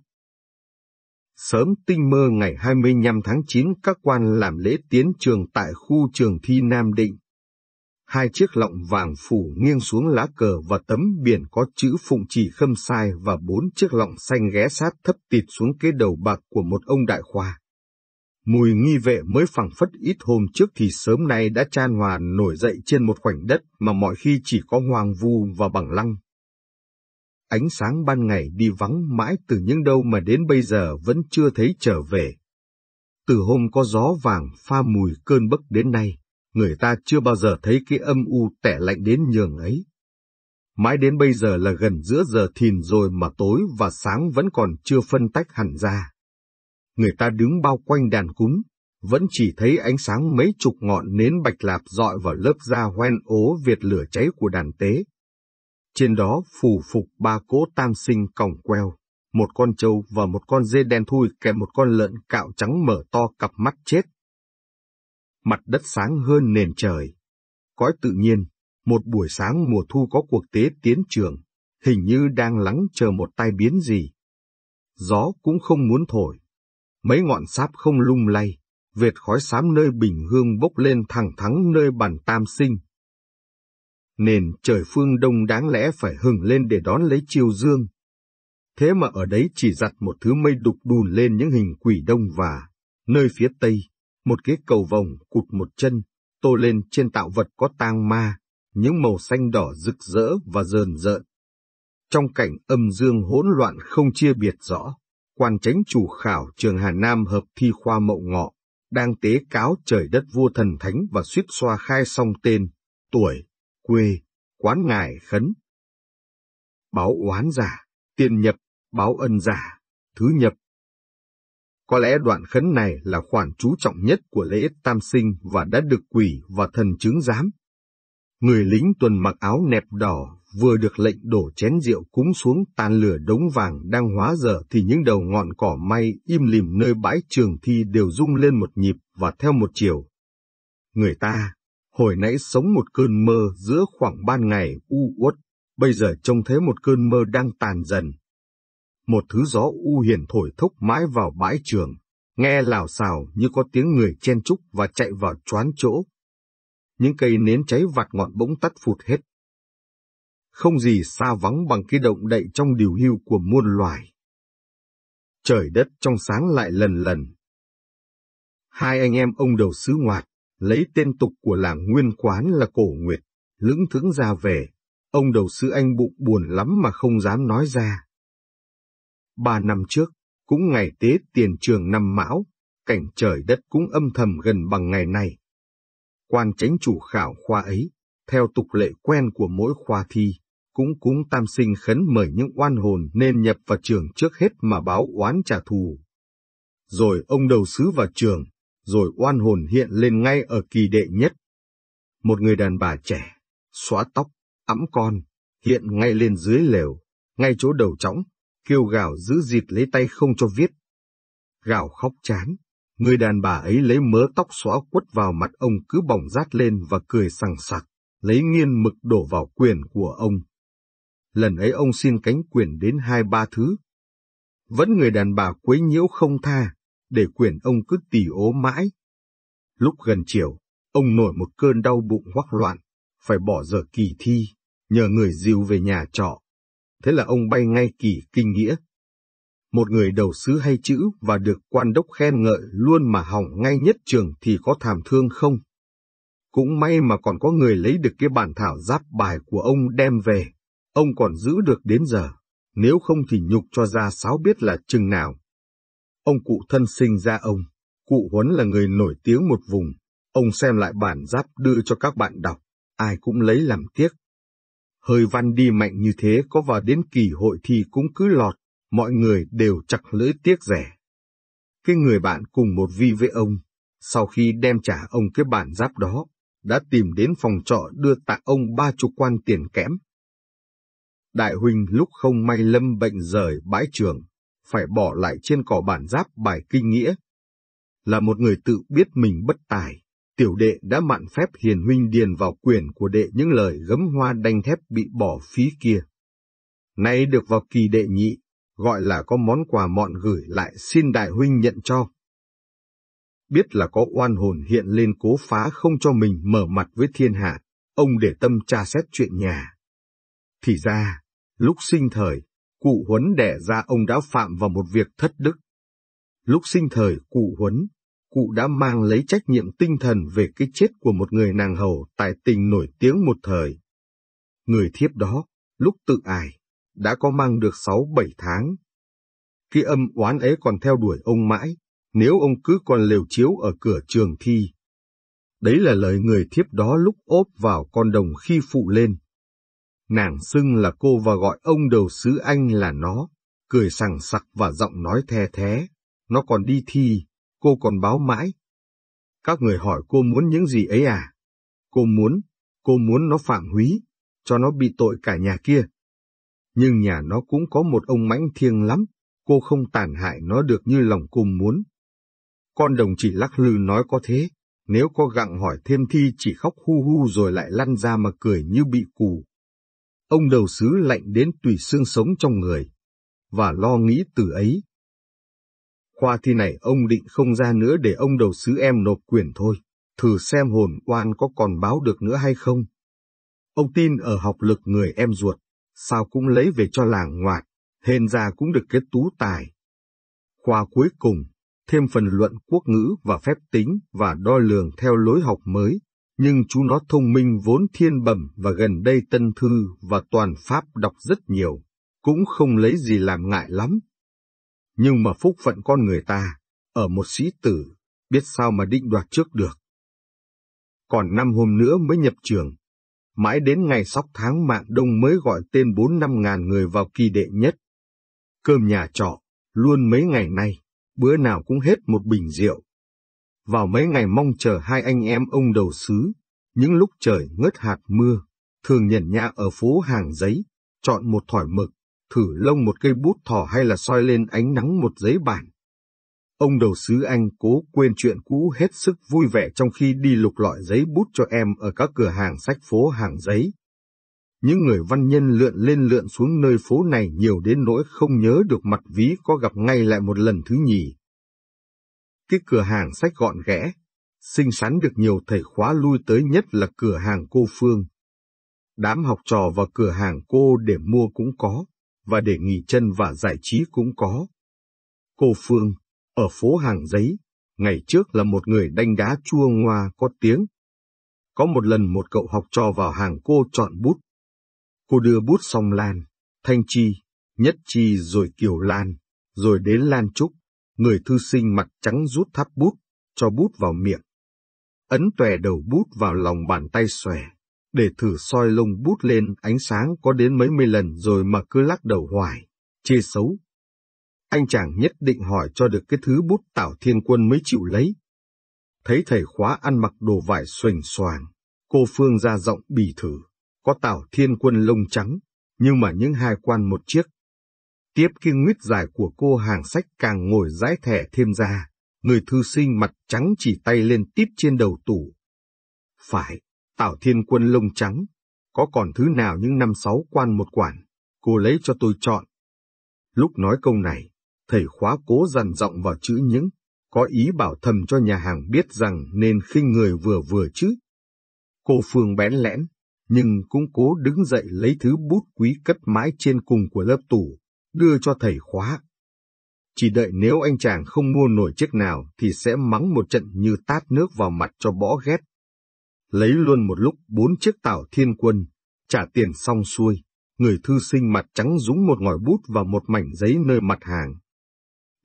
Sớm tinh mơ ngày 25 tháng 9 các quan làm lễ tiến trường tại khu trường thi Nam Định hai chiếc lọng vàng phủ nghiêng xuống lá cờ và tấm biển có chữ phụng chỉ khâm sai và bốn chiếc lọng xanh ghé sát thấp tịt xuống cái đầu bạc của một ông đại khoa. Mùi nghi vệ mới phẳng phất ít hôm trước thì sớm nay đã chan hòa nổi dậy trên một khoảnh đất mà mọi khi chỉ có hoàng vu và bằng lăng. Ánh sáng ban ngày đi vắng mãi từ những đâu mà đến bây giờ vẫn chưa thấy trở về. Từ hôm có gió vàng pha mùi cơn bấc đến nay, người ta chưa bao giờ thấy cái âm u tẻ lạnh đến nhường ấy. Mãi đến bây giờ là gần giữa giờ thìn rồi mà tối và sáng vẫn còn chưa phân tách hẳn ra. Người ta đứng bao quanh đàn cúng, vẫn chỉ thấy ánh sáng mấy chục ngọn nến bạch lạp dọi vào lớp da hoen ố việt lửa cháy của đàn tế. Trên đó phù phục ba cỗ tam sinh còng queo, một con trâu và một con dê đen thui kèm một con lợn cạo trắng mở to cặp mắt chết mặt đất sáng hơn nền trời. Cõi tự nhiên, một buổi sáng mùa thu có cuộc tế tiến trường, hình như đang lắng chờ một tai biến gì. Gió cũng không muốn thổi. Mấy ngọn sáp không lung lay, vệt khói xám nơi bình hương bốc lên thẳng thắng nơi bản tam sinh. Nền trời phương đông đáng lẽ phải hừng lên để đón lấy chiều dương. Thế mà ở đấy chỉ giặt một thứ mây đục đùn lên những hình quỷ đông và nơi phía tây một cái cầu vồng cụt một chân, tô lên trên tạo vật có tang ma, những màu xanh đỏ rực rỡ và rờn rợn. Trong cảnh âm dương hỗn loạn không chia biệt rõ, quan chánh chủ khảo trường Hà Nam hợp thi khoa mậu ngọ, đang tế cáo trời đất vua thần thánh và suýt xoa khai xong tên, tuổi, quê, quán ngài khấn. Báo oán giả, tiền nhập, báo ân giả, thứ nhập, có lẽ đoạn khấn này là khoản chú trọng nhất của lễ tam sinh và đã được quỷ và thần chứng giám. Người lính tuần mặc áo nẹp đỏ vừa được lệnh đổ chén rượu cúng xuống tàn lửa đống vàng đang hóa dở thì những đầu ngọn cỏ may im lìm nơi bãi trường thi đều rung lên một nhịp và theo một chiều. Người ta, hồi nãy sống một cơn mơ giữa khoảng ban ngày u uất, bây giờ trông thấy một cơn mơ đang tàn dần, một thứ gió u hiền thổi thốc mãi vào bãi trường, nghe lào xào như có tiếng người chen chúc và chạy vào choán chỗ. Những cây nến cháy vạt ngọn bỗng tắt phụt hết. Không gì xa vắng bằng cái động đậy trong điều hưu của muôn loài. Trời đất trong sáng lại lần lần. Hai anh em ông đầu sứ ngoạt, lấy tên tục của làng Nguyên Quán là Cổ Nguyệt, lững thững ra về. Ông đầu sứ anh bụng buồn lắm mà không dám nói ra. Ba năm trước, cũng ngày tế tiền trường năm mão, cảnh trời đất cũng âm thầm gần bằng ngày này. Quan chánh chủ khảo khoa ấy, theo tục lệ quen của mỗi khoa thi, cũng cúng tam sinh khấn mời những oan hồn nên nhập vào trường trước hết mà báo oán trả thù. Rồi ông đầu sứ vào trường, rồi oan hồn hiện lên ngay ở kỳ đệ nhất. Một người đàn bà trẻ, xóa tóc, ẵm con, hiện ngay lên dưới lều, ngay chỗ đầu trống, kêu gào giữ dịt lấy tay không cho viết. Gào khóc chán, người đàn bà ấy lấy mớ tóc xóa quất vào mặt ông cứ bỏng rát lên và cười sằng sặc, lấy nghiên mực đổ vào quyền của ông. Lần ấy ông xin cánh quyền đến hai ba thứ. Vẫn người đàn bà quấy nhiễu không tha, để quyền ông cứ tỉ ố mãi. Lúc gần chiều, ông nổi một cơn đau bụng hoắc loạn, phải bỏ giờ kỳ thi, nhờ người dìu về nhà trọ thế là ông bay ngay kỳ kinh nghĩa. Một người đầu sứ hay chữ và được quan đốc khen ngợi luôn mà hỏng ngay nhất trường thì có thảm thương không? Cũng may mà còn có người lấy được cái bản thảo giáp bài của ông đem về, ông còn giữ được đến giờ, nếu không thì nhục cho ra sáo biết là chừng nào. Ông cụ thân sinh ra ông, cụ Huấn là người nổi tiếng một vùng, ông xem lại bản giáp đưa cho các bạn đọc, ai cũng lấy làm tiếc. Hơi văn đi mạnh như thế có vào đến kỳ hội thì cũng cứ lọt, mọi người đều chặt lưỡi tiếc rẻ. Cái người bạn cùng một vi với ông, sau khi đem trả ông cái bản giáp đó, đã tìm đến phòng trọ đưa tặng ông ba chục quan tiền kẽm. Đại huynh lúc không may lâm bệnh rời bãi trường, phải bỏ lại trên cỏ bản giáp bài kinh nghĩa. Là một người tự biết mình bất tài, tiểu đệ đã mạn phép hiền huynh điền vào quyển của đệ những lời gấm hoa đanh thép bị bỏ phí kia. Nay được vào kỳ đệ nhị, gọi là có món quà mọn gửi lại xin đại huynh nhận cho. Biết là có oan hồn hiện lên cố phá không cho mình mở mặt với thiên hạ, ông để tâm tra xét chuyện nhà. Thì ra, lúc sinh thời, cụ Huấn đẻ ra ông đã phạm vào một việc thất đức. Lúc sinh thời cụ Huấn cụ đã mang lấy trách nhiệm tinh thần về cái chết của một người nàng hầu tài tình nổi tiếng một thời. Người thiếp đó, lúc tự ải, đã có mang được sáu bảy tháng. Khi âm oán ấy còn theo đuổi ông mãi, nếu ông cứ còn lều chiếu ở cửa trường thi. Đấy là lời người thiếp đó lúc ốp vào con đồng khi phụ lên. Nàng xưng là cô và gọi ông đầu sứ anh là nó, cười sằng sặc và giọng nói the thế, nó còn đi thi cô còn báo mãi. Các người hỏi cô muốn những gì ấy à? Cô muốn, cô muốn nó phạm húy, cho nó bị tội cả nhà kia. Nhưng nhà nó cũng có một ông mãnh thiêng lắm, cô không tàn hại nó được như lòng cô muốn. Con đồng chỉ lắc lư nói có thế, nếu có gặng hỏi thêm thi chỉ khóc hu hu rồi lại lăn ra mà cười như bị cù. Ông đầu sứ lạnh đến tùy xương sống trong người, và lo nghĩ từ ấy, khoa thi này ông định không ra nữa để ông đầu sứ em nộp quyền thôi, thử xem hồn oan có còn báo được nữa hay không. Ông tin ở học lực người em ruột, sao cũng lấy về cho làng ngoạt, hên ra cũng được kết tú tài. Khoa cuối cùng, thêm phần luận quốc ngữ và phép tính và đo lường theo lối học mới, nhưng chú nó thông minh vốn thiên bẩm và gần đây tân thư và toàn pháp đọc rất nhiều, cũng không lấy gì làm ngại lắm. Nhưng mà phúc phận con người ta, ở một sĩ tử, biết sao mà định đoạt trước được. Còn năm hôm nữa mới nhập trường, mãi đến ngày sóc tháng mạng đông mới gọi tên bốn năm ngàn người vào kỳ đệ nhất. Cơm nhà trọ, luôn mấy ngày nay, bữa nào cũng hết một bình rượu. Vào mấy ngày mong chờ hai anh em ông đầu xứ, những lúc trời ngớt hạt mưa, thường nhận nhã ở phố hàng giấy, chọn một thỏi mực, thử lông một cây bút thỏ hay là soi lên ánh nắng một giấy bản. Ông đầu sứ Anh cố quên chuyện cũ hết sức vui vẻ trong khi đi lục lọi giấy bút cho em ở các cửa hàng sách phố hàng giấy. Những người văn nhân lượn lên lượn xuống nơi phố này nhiều đến nỗi không nhớ được mặt ví có gặp ngay lại một lần thứ nhì. Cái cửa hàng sách gọn ghẽ, xinh xắn được nhiều thầy khóa lui tới nhất là cửa hàng cô Phương. Đám học trò vào cửa hàng cô để mua cũng có và để nghỉ chân và giải trí cũng có. Cô Phương, ở phố Hàng Giấy, ngày trước là một người đánh đá chua ngoa có tiếng. Có một lần một cậu học trò vào hàng cô chọn bút. Cô đưa bút song Lan, Thanh Chi, Nhất Chi rồi Kiều Lan, rồi đến Lan Trúc, người thư sinh mặt trắng rút thắp bút, cho bút vào miệng. Ấn tòe đầu bút vào lòng bàn tay xòe để thử soi lông bút lên ánh sáng có đến mấy mươi lần rồi mà cứ lắc đầu hoài, chê xấu. Anh chàng nhất định hỏi cho được cái thứ bút tảo thiên quân mới chịu lấy. Thấy thầy khóa ăn mặc đồ vải xoành xoàng, cô Phương ra giọng bì thử, có tảo thiên quân lông trắng, nhưng mà những hai quan một chiếc. Tiếp khi nguyết dài của cô hàng sách càng ngồi rãi thẻ thêm ra, người thư sinh mặt trắng chỉ tay lên tít trên đầu tủ. Phải, Tảo Thiên Quân lông trắng, có còn thứ nào những năm sáu quan một quản, cô lấy cho tôi chọn. Lúc nói câu này, thầy khóa cố dằn giọng vào chữ những, có ý bảo thầm cho nhà hàng biết rằng nên khinh người vừa vừa chứ. Cô Phương bén lẽn, nhưng cũng cố đứng dậy lấy thứ bút quý cất mãi trên cùng của lớp tủ, đưa cho thầy khóa. Chỉ đợi nếu anh chàng không mua nổi chiếc nào thì sẽ mắng một trận như tát nước vào mặt cho bỏ ghét lấy luôn một lúc bốn chiếc tàu thiên quân, trả tiền xong xuôi, người thư sinh mặt trắng dúng một ngòi bút vào một mảnh giấy nơi mặt hàng.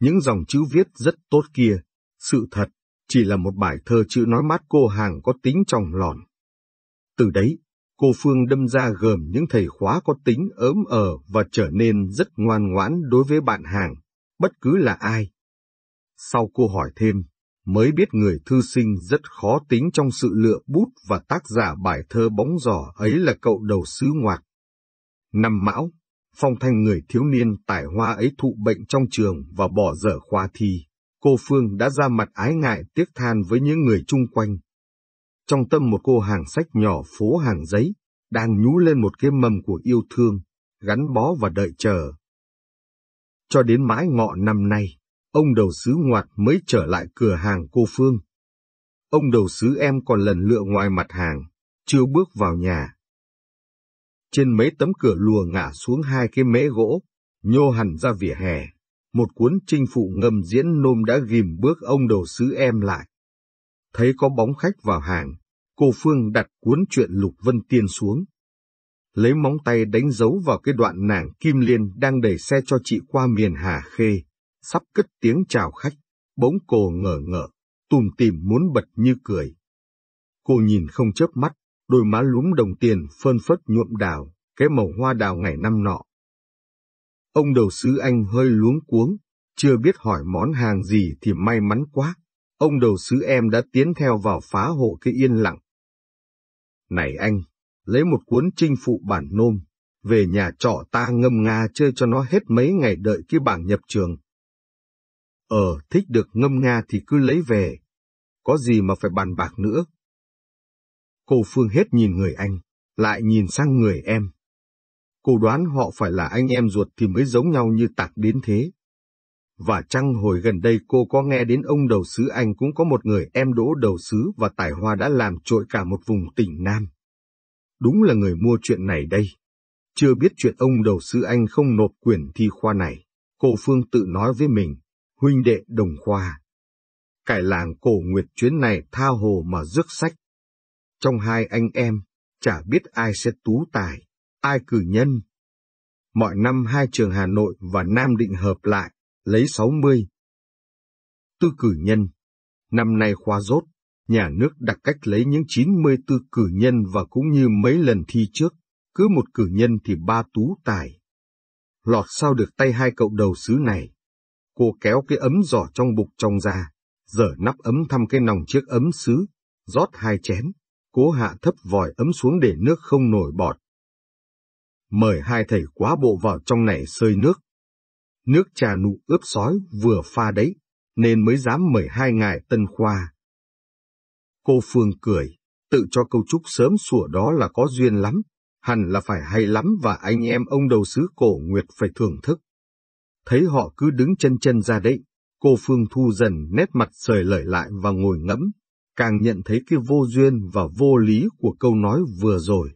Những dòng chữ viết rất tốt kia, sự thật, chỉ là một bài thơ chữ nói mát cô hàng có tính trong lòn. Từ đấy, cô Phương đâm ra gờm những thầy khóa có tính ớm ở ờ và trở nên rất ngoan ngoãn đối với bạn hàng, bất cứ là ai. Sau cô hỏi thêm, mới biết người thư sinh rất khó tính trong sự lựa bút và tác giả bài thơ bóng giỏ ấy là cậu đầu sứ ngoạc. Năm Mão, Phong Thanh người thiếu niên tài hoa ấy thụ bệnh trong trường và bỏ dở khoa thi, cô Phương đã ra mặt ái ngại tiếc than với những người chung quanh. Trong tâm một cô hàng sách nhỏ phố hàng giấy, đang nhú lên một cái mầm của yêu thương, gắn bó và đợi chờ. Cho đến mãi ngọ năm nay, ông đầu sứ ngoặt mới trở lại cửa hàng cô Phương. Ông đầu sứ em còn lần lựa ngoài mặt hàng, chưa bước vào nhà. Trên mấy tấm cửa lùa ngả xuống hai cái mễ gỗ, nhô hẳn ra vỉa hè, một cuốn trinh phụ ngầm diễn nôm đã ghim bước ông đầu sứ em lại. Thấy có bóng khách vào hàng, cô Phương đặt cuốn truyện Lục Vân Tiên xuống. Lấy móng tay đánh dấu vào cái đoạn nàng Kim Liên đang đẩy xe cho chị qua miền Hà Khê sắp cất tiếng chào khách, bỗng cô ngờ ngợ, tùm tìm muốn bật như cười. Cô nhìn không chớp mắt, đôi má lúm đồng tiền phơn phất nhuộm đào, cái màu hoa đào ngày năm nọ. Ông đầu sứ anh hơi luống cuống, chưa biết hỏi món hàng gì thì may mắn quá. Ông đầu sứ em đã tiến theo vào phá hộ cái yên lặng. Này anh, lấy một cuốn chinh phụ bản nôm, về nhà trọ ta ngâm nga chơi cho nó hết mấy ngày đợi cái bảng nhập trường ở ờ, thích được ngâm nga thì cứ lấy về. Có gì mà phải bàn bạc nữa. Cô Phương hết nhìn người anh, lại nhìn sang người em. Cô đoán họ phải là anh em ruột thì mới giống nhau như tạc đến thế. Và chăng hồi gần đây cô có nghe đến ông đầu sứ Anh cũng có một người em đỗ đầu sứ và tài hoa đã làm trội cả một vùng tỉnh Nam. Đúng là người mua chuyện này đây. Chưa biết chuyện ông đầu sứ Anh không nộp quyền thi khoa này, cô Phương tự nói với mình huynh đệ đồng khoa. Cải làng cổ nguyệt chuyến này tha hồ mà rước sách. Trong hai anh em, chả biết ai sẽ tú tài, ai cử nhân. Mọi năm hai trường Hà Nội và Nam Định hợp lại, lấy 60. Tư cử nhân Năm nay khoa rốt, nhà nước đặt cách lấy những tư cử nhân và cũng như mấy lần thi trước, cứ một cử nhân thì ba tú tài. Lọt sao được tay hai cậu đầu sứ này. Cô kéo cái ấm giỏ trong bụng trong ra, dở nắp ấm thăm cái nòng chiếc ấm sứ, rót hai chén, cố hạ thấp vòi ấm xuống để nước không nổi bọt. Mời hai thầy quá bộ vào trong này sơi nước. Nước trà nụ ướp sói vừa pha đấy, nên mới dám mời hai ngài tân khoa. Cô Phương cười, tự cho câu chúc sớm sủa đó là có duyên lắm, hẳn là phải hay lắm và anh em ông đầu sứ cổ Nguyệt phải thưởng thức thấy họ cứ đứng chân chân ra đấy, cô Phương Thu dần nét mặt sời lời lại và ngồi ngẫm, càng nhận thấy cái vô duyên và vô lý của câu nói vừa rồi.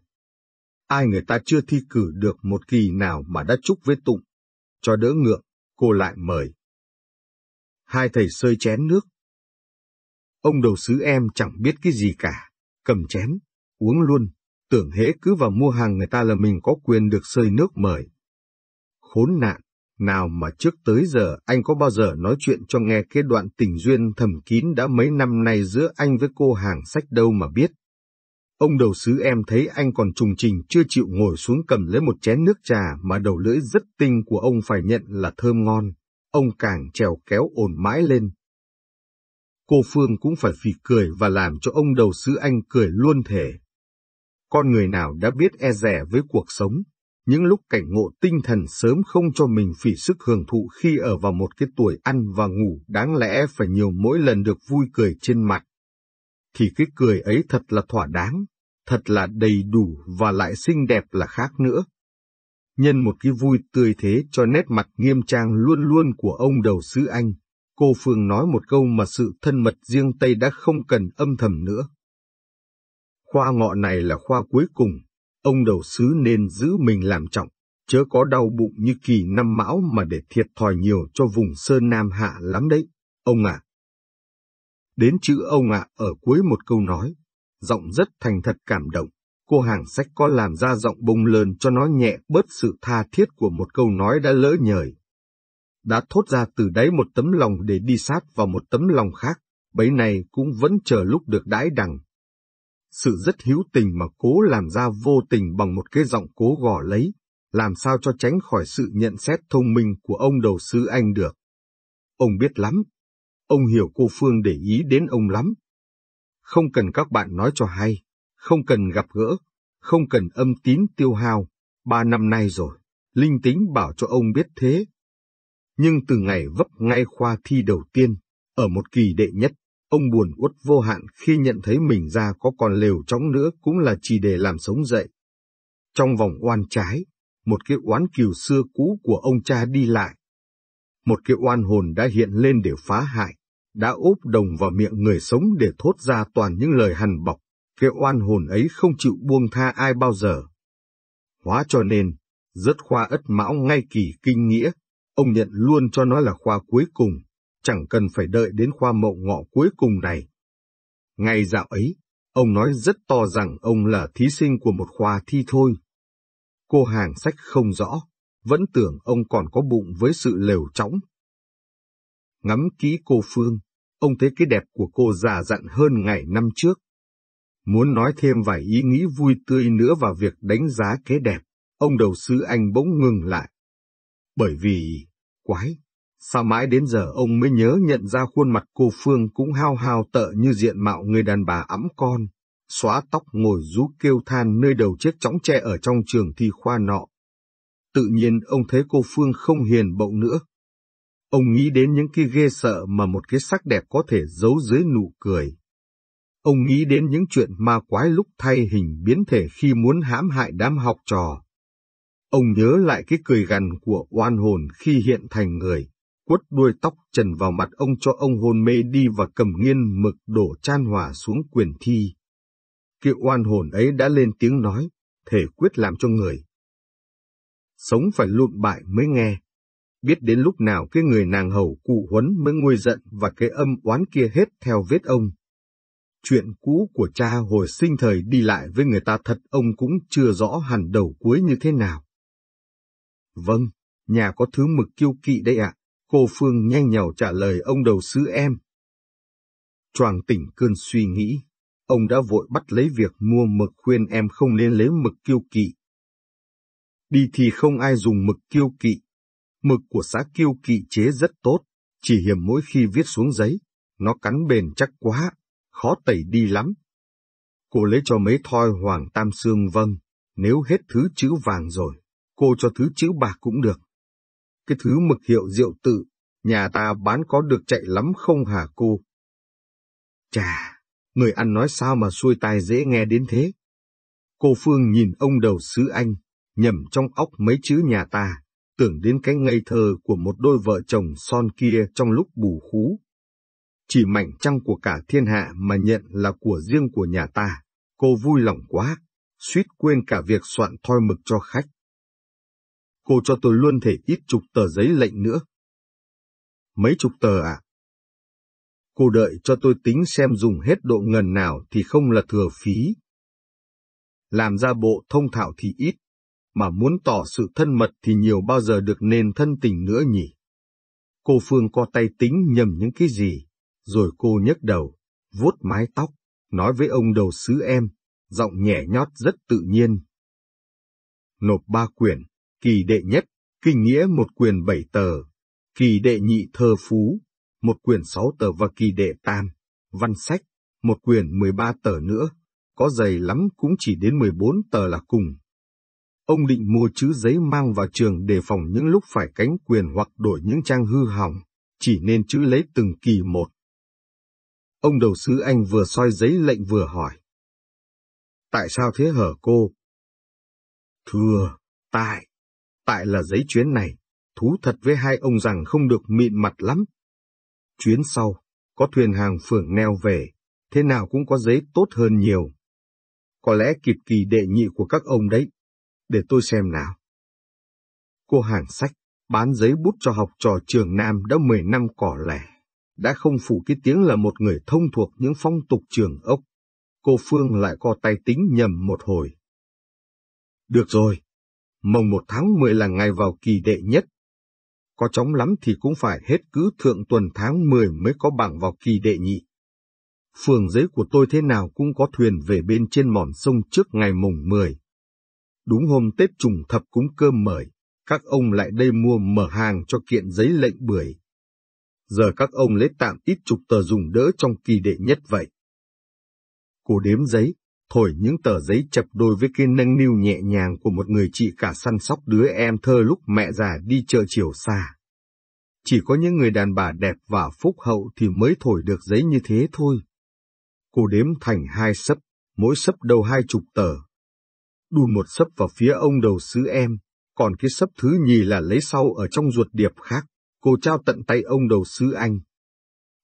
Ai người ta chưa thi cử được một kỳ nào mà đã chúc với tụng, cho đỡ ngượng, cô lại mời. Hai thầy sơi chén nước. Ông đầu sứ em chẳng biết cái gì cả, cầm chén, uống luôn, tưởng hễ cứ vào mua hàng người ta là mình có quyền được sơi nước mời. Khốn nạn, nào mà trước tới giờ anh có bao giờ nói chuyện cho nghe cái đoạn tình duyên thầm kín đã mấy năm nay giữa anh với cô hàng sách đâu mà biết. Ông đầu sứ em thấy anh còn trùng trình chưa chịu ngồi xuống cầm lấy một chén nước trà mà đầu lưỡi rất tinh của ông phải nhận là thơm ngon. Ông càng trèo kéo ồn mãi lên. Cô Phương cũng phải phì cười và làm cho ông đầu sứ anh cười luôn thể. Con người nào đã biết e rẻ với cuộc sống, những lúc cảnh ngộ tinh thần sớm không cho mình phỉ sức hưởng thụ khi ở vào một cái tuổi ăn và ngủ đáng lẽ phải nhiều mỗi lần được vui cười trên mặt. Thì cái cười ấy thật là thỏa đáng, thật là đầy đủ và lại xinh đẹp là khác nữa. Nhân một cái vui tươi thế cho nét mặt nghiêm trang luôn luôn của ông đầu sứ Anh, cô Phương nói một câu mà sự thân mật riêng Tây đã không cần âm thầm nữa. Khoa ngọ này là khoa cuối cùng, ông đầu sứ nên giữ mình làm trọng, chớ có đau bụng như kỳ năm mão mà để thiệt thòi nhiều cho vùng Sơn Nam Hạ lắm đấy, ông ạ. Đến chữ ông ạ ở cuối một câu nói, giọng rất thành thật cảm động, cô hàng sách có làm ra giọng bông lơn cho nó nhẹ bớt sự tha thiết của một câu nói đã lỡ nhời. Đã thốt ra từ đấy một tấm lòng để đi sát vào một tấm lòng khác, bấy này cũng vẫn chờ lúc được đãi đằng, sự rất hữu tình mà cố làm ra vô tình bằng một cái giọng cố gò lấy, làm sao cho tránh khỏi sự nhận xét thông minh của ông đầu sư anh được. Ông biết lắm, ông hiểu cô Phương để ý đến ông lắm. Không cần các bạn nói cho hay, không cần gặp gỡ, không cần âm tín tiêu hao, ba năm nay rồi, linh tính bảo cho ông biết thế. Nhưng từ ngày vấp ngay khoa thi đầu tiên, ở một kỳ đệ nhất, Ông buồn uất vô hạn khi nhận thấy mình ra có còn lều trống nữa cũng là chỉ để làm sống dậy. Trong vòng oan trái, một cái oán kiều xưa cũ của ông cha đi lại. Một cái oan hồn đã hiện lên để phá hại, đã ốp đồng vào miệng người sống để thốt ra toàn những lời hằn bọc. Cái oan hồn ấy không chịu buông tha ai bao giờ. Hóa cho nên, rất khoa ất mão ngay kỳ kinh nghĩa, ông nhận luôn cho nó là khoa cuối cùng chẳng cần phải đợi đến khoa mộng ngọ cuối cùng này. Ngày dạo ấy, ông nói rất to rằng ông là thí sinh của một khoa thi thôi. Cô hàng sách không rõ, vẫn tưởng ông còn có bụng với sự lều trõng. Ngắm kỹ cô Phương, ông thấy cái đẹp của cô già dặn hơn ngày năm trước. Muốn nói thêm vài ý nghĩ vui tươi nữa vào việc đánh giá cái đẹp, ông đầu sứ anh bỗng ngừng lại. Bởi vì, quái, Sao mãi đến giờ ông mới nhớ nhận ra khuôn mặt cô Phương cũng hao hao tợ như diện mạo người đàn bà ẵm con, xóa tóc ngồi rú kêu than nơi đầu chiếc chóng tre ở trong trường thi khoa nọ. Tự nhiên ông thấy cô Phương không hiền bậu nữa. Ông nghĩ đến những cái ghê sợ mà một cái sắc đẹp có thể giấu dưới nụ cười. Ông nghĩ đến những chuyện ma quái lúc thay hình biến thể khi muốn hãm hại đám học trò. Ông nhớ lại cái cười gằn của oan hồn khi hiện thành người quất đuôi tóc trần vào mặt ông cho ông hôn mê đi và cầm nghiên mực đổ chan hòa xuống quyền thi. Kiệu oan hồn ấy đã lên tiếng nói, thể quyết làm cho người. Sống phải lụn bại mới nghe. Biết đến lúc nào cái người nàng hầu cụ huấn mới nguôi giận và cái âm oán kia hết theo vết ông. Chuyện cũ của cha hồi sinh thời đi lại với người ta thật ông cũng chưa rõ hẳn đầu cuối như thế nào. Vâng, nhà có thứ mực kiêu kỵ đấy ạ. Cô Phương nhanh nhào trả lời ông đầu sứ em. Choàng tỉnh cơn suy nghĩ, ông đã vội bắt lấy việc mua mực khuyên em không nên lấy mực kiêu kỵ. Đi thì không ai dùng mực kiêu kỵ. Mực của xã kiêu kỵ chế rất tốt, chỉ hiểm mỗi khi viết xuống giấy, nó cắn bền chắc quá, khó tẩy đi lắm. Cô lấy cho mấy thoi hoàng tam xương vâng, nếu hết thứ chữ vàng rồi, cô cho thứ chữ bạc cũng được cái thứ mực hiệu rượu tự, nhà ta bán có được chạy lắm không hả cô? Chà, người ăn nói sao mà xuôi tai dễ nghe đến thế? Cô Phương nhìn ông đầu sứ Anh, nhầm trong óc mấy chữ nhà ta, tưởng đến cái ngây thơ của một đôi vợ chồng son kia trong lúc bù khú. Chỉ mảnh trăng của cả thiên hạ mà nhận là của riêng của nhà ta, cô vui lòng quá, suýt quên cả việc soạn thoi mực cho khách cô cho tôi luôn thể ít chục tờ giấy lệnh nữa. Mấy chục tờ à? Cô đợi cho tôi tính xem dùng hết độ ngần nào thì không là thừa phí. Làm ra bộ thông thạo thì ít, mà muốn tỏ sự thân mật thì nhiều bao giờ được nền thân tình nữa nhỉ? Cô Phương co tay tính nhầm những cái gì, rồi cô nhấc đầu, vuốt mái tóc, nói với ông đầu sứ em, giọng nhẹ nhót rất tự nhiên. Nộp ba quyển, kỳ đệ nhất, kinh nghĩa một quyền bảy tờ, kỳ đệ nhị thơ phú, một quyền sáu tờ và kỳ đệ tam, văn sách, một quyền mười ba tờ nữa, có dày lắm cũng chỉ đến mười bốn tờ là cùng. Ông định mua chữ giấy mang vào trường đề phòng những lúc phải cánh quyền hoặc đổi những trang hư hỏng, chỉ nên chữ lấy từng kỳ một. Ông đầu sứ Anh vừa soi giấy lệnh vừa hỏi. Tại sao thế hở cô? Thưa, tại, Tại là giấy chuyến này, thú thật với hai ông rằng không được mịn mặt lắm. Chuyến sau, có thuyền hàng phường neo về, thế nào cũng có giấy tốt hơn nhiều. Có lẽ kịp kỳ đệ nhị của các ông đấy. Để tôi xem nào. Cô hàng sách, bán giấy bút cho học trò trường Nam đã 10 năm cỏ lẻ. Đã không phủ cái tiếng là một người thông thuộc những phong tục trường ốc. Cô Phương lại co tay tính nhầm một hồi. Được rồi, mồng một tháng mười là ngày vào kỳ đệ nhất. Có chóng lắm thì cũng phải hết cứ thượng tuần tháng mười mới có bảng vào kỳ đệ nhị. Phường giấy của tôi thế nào cũng có thuyền về bên trên mòn sông trước ngày mùng mười. Đúng hôm Tết trùng thập cúng cơm mời, các ông lại đây mua mở hàng cho kiện giấy lệnh bưởi. Giờ các ông lấy tạm ít chục tờ dùng đỡ trong kỳ đệ nhất vậy. Cô đếm giấy, thổi những tờ giấy chập đôi với cái nâng niu nhẹ nhàng của một người chị cả săn sóc đứa em thơ lúc mẹ già đi chợ chiều xa. Chỉ có những người đàn bà đẹp và phúc hậu thì mới thổi được giấy như thế thôi. Cô đếm thành hai sấp, mỗi sấp đầu hai chục tờ. đun một sấp vào phía ông đầu sứ em, còn cái sấp thứ nhì là lấy sau ở trong ruột điệp khác, cô trao tận tay ông đầu sứ anh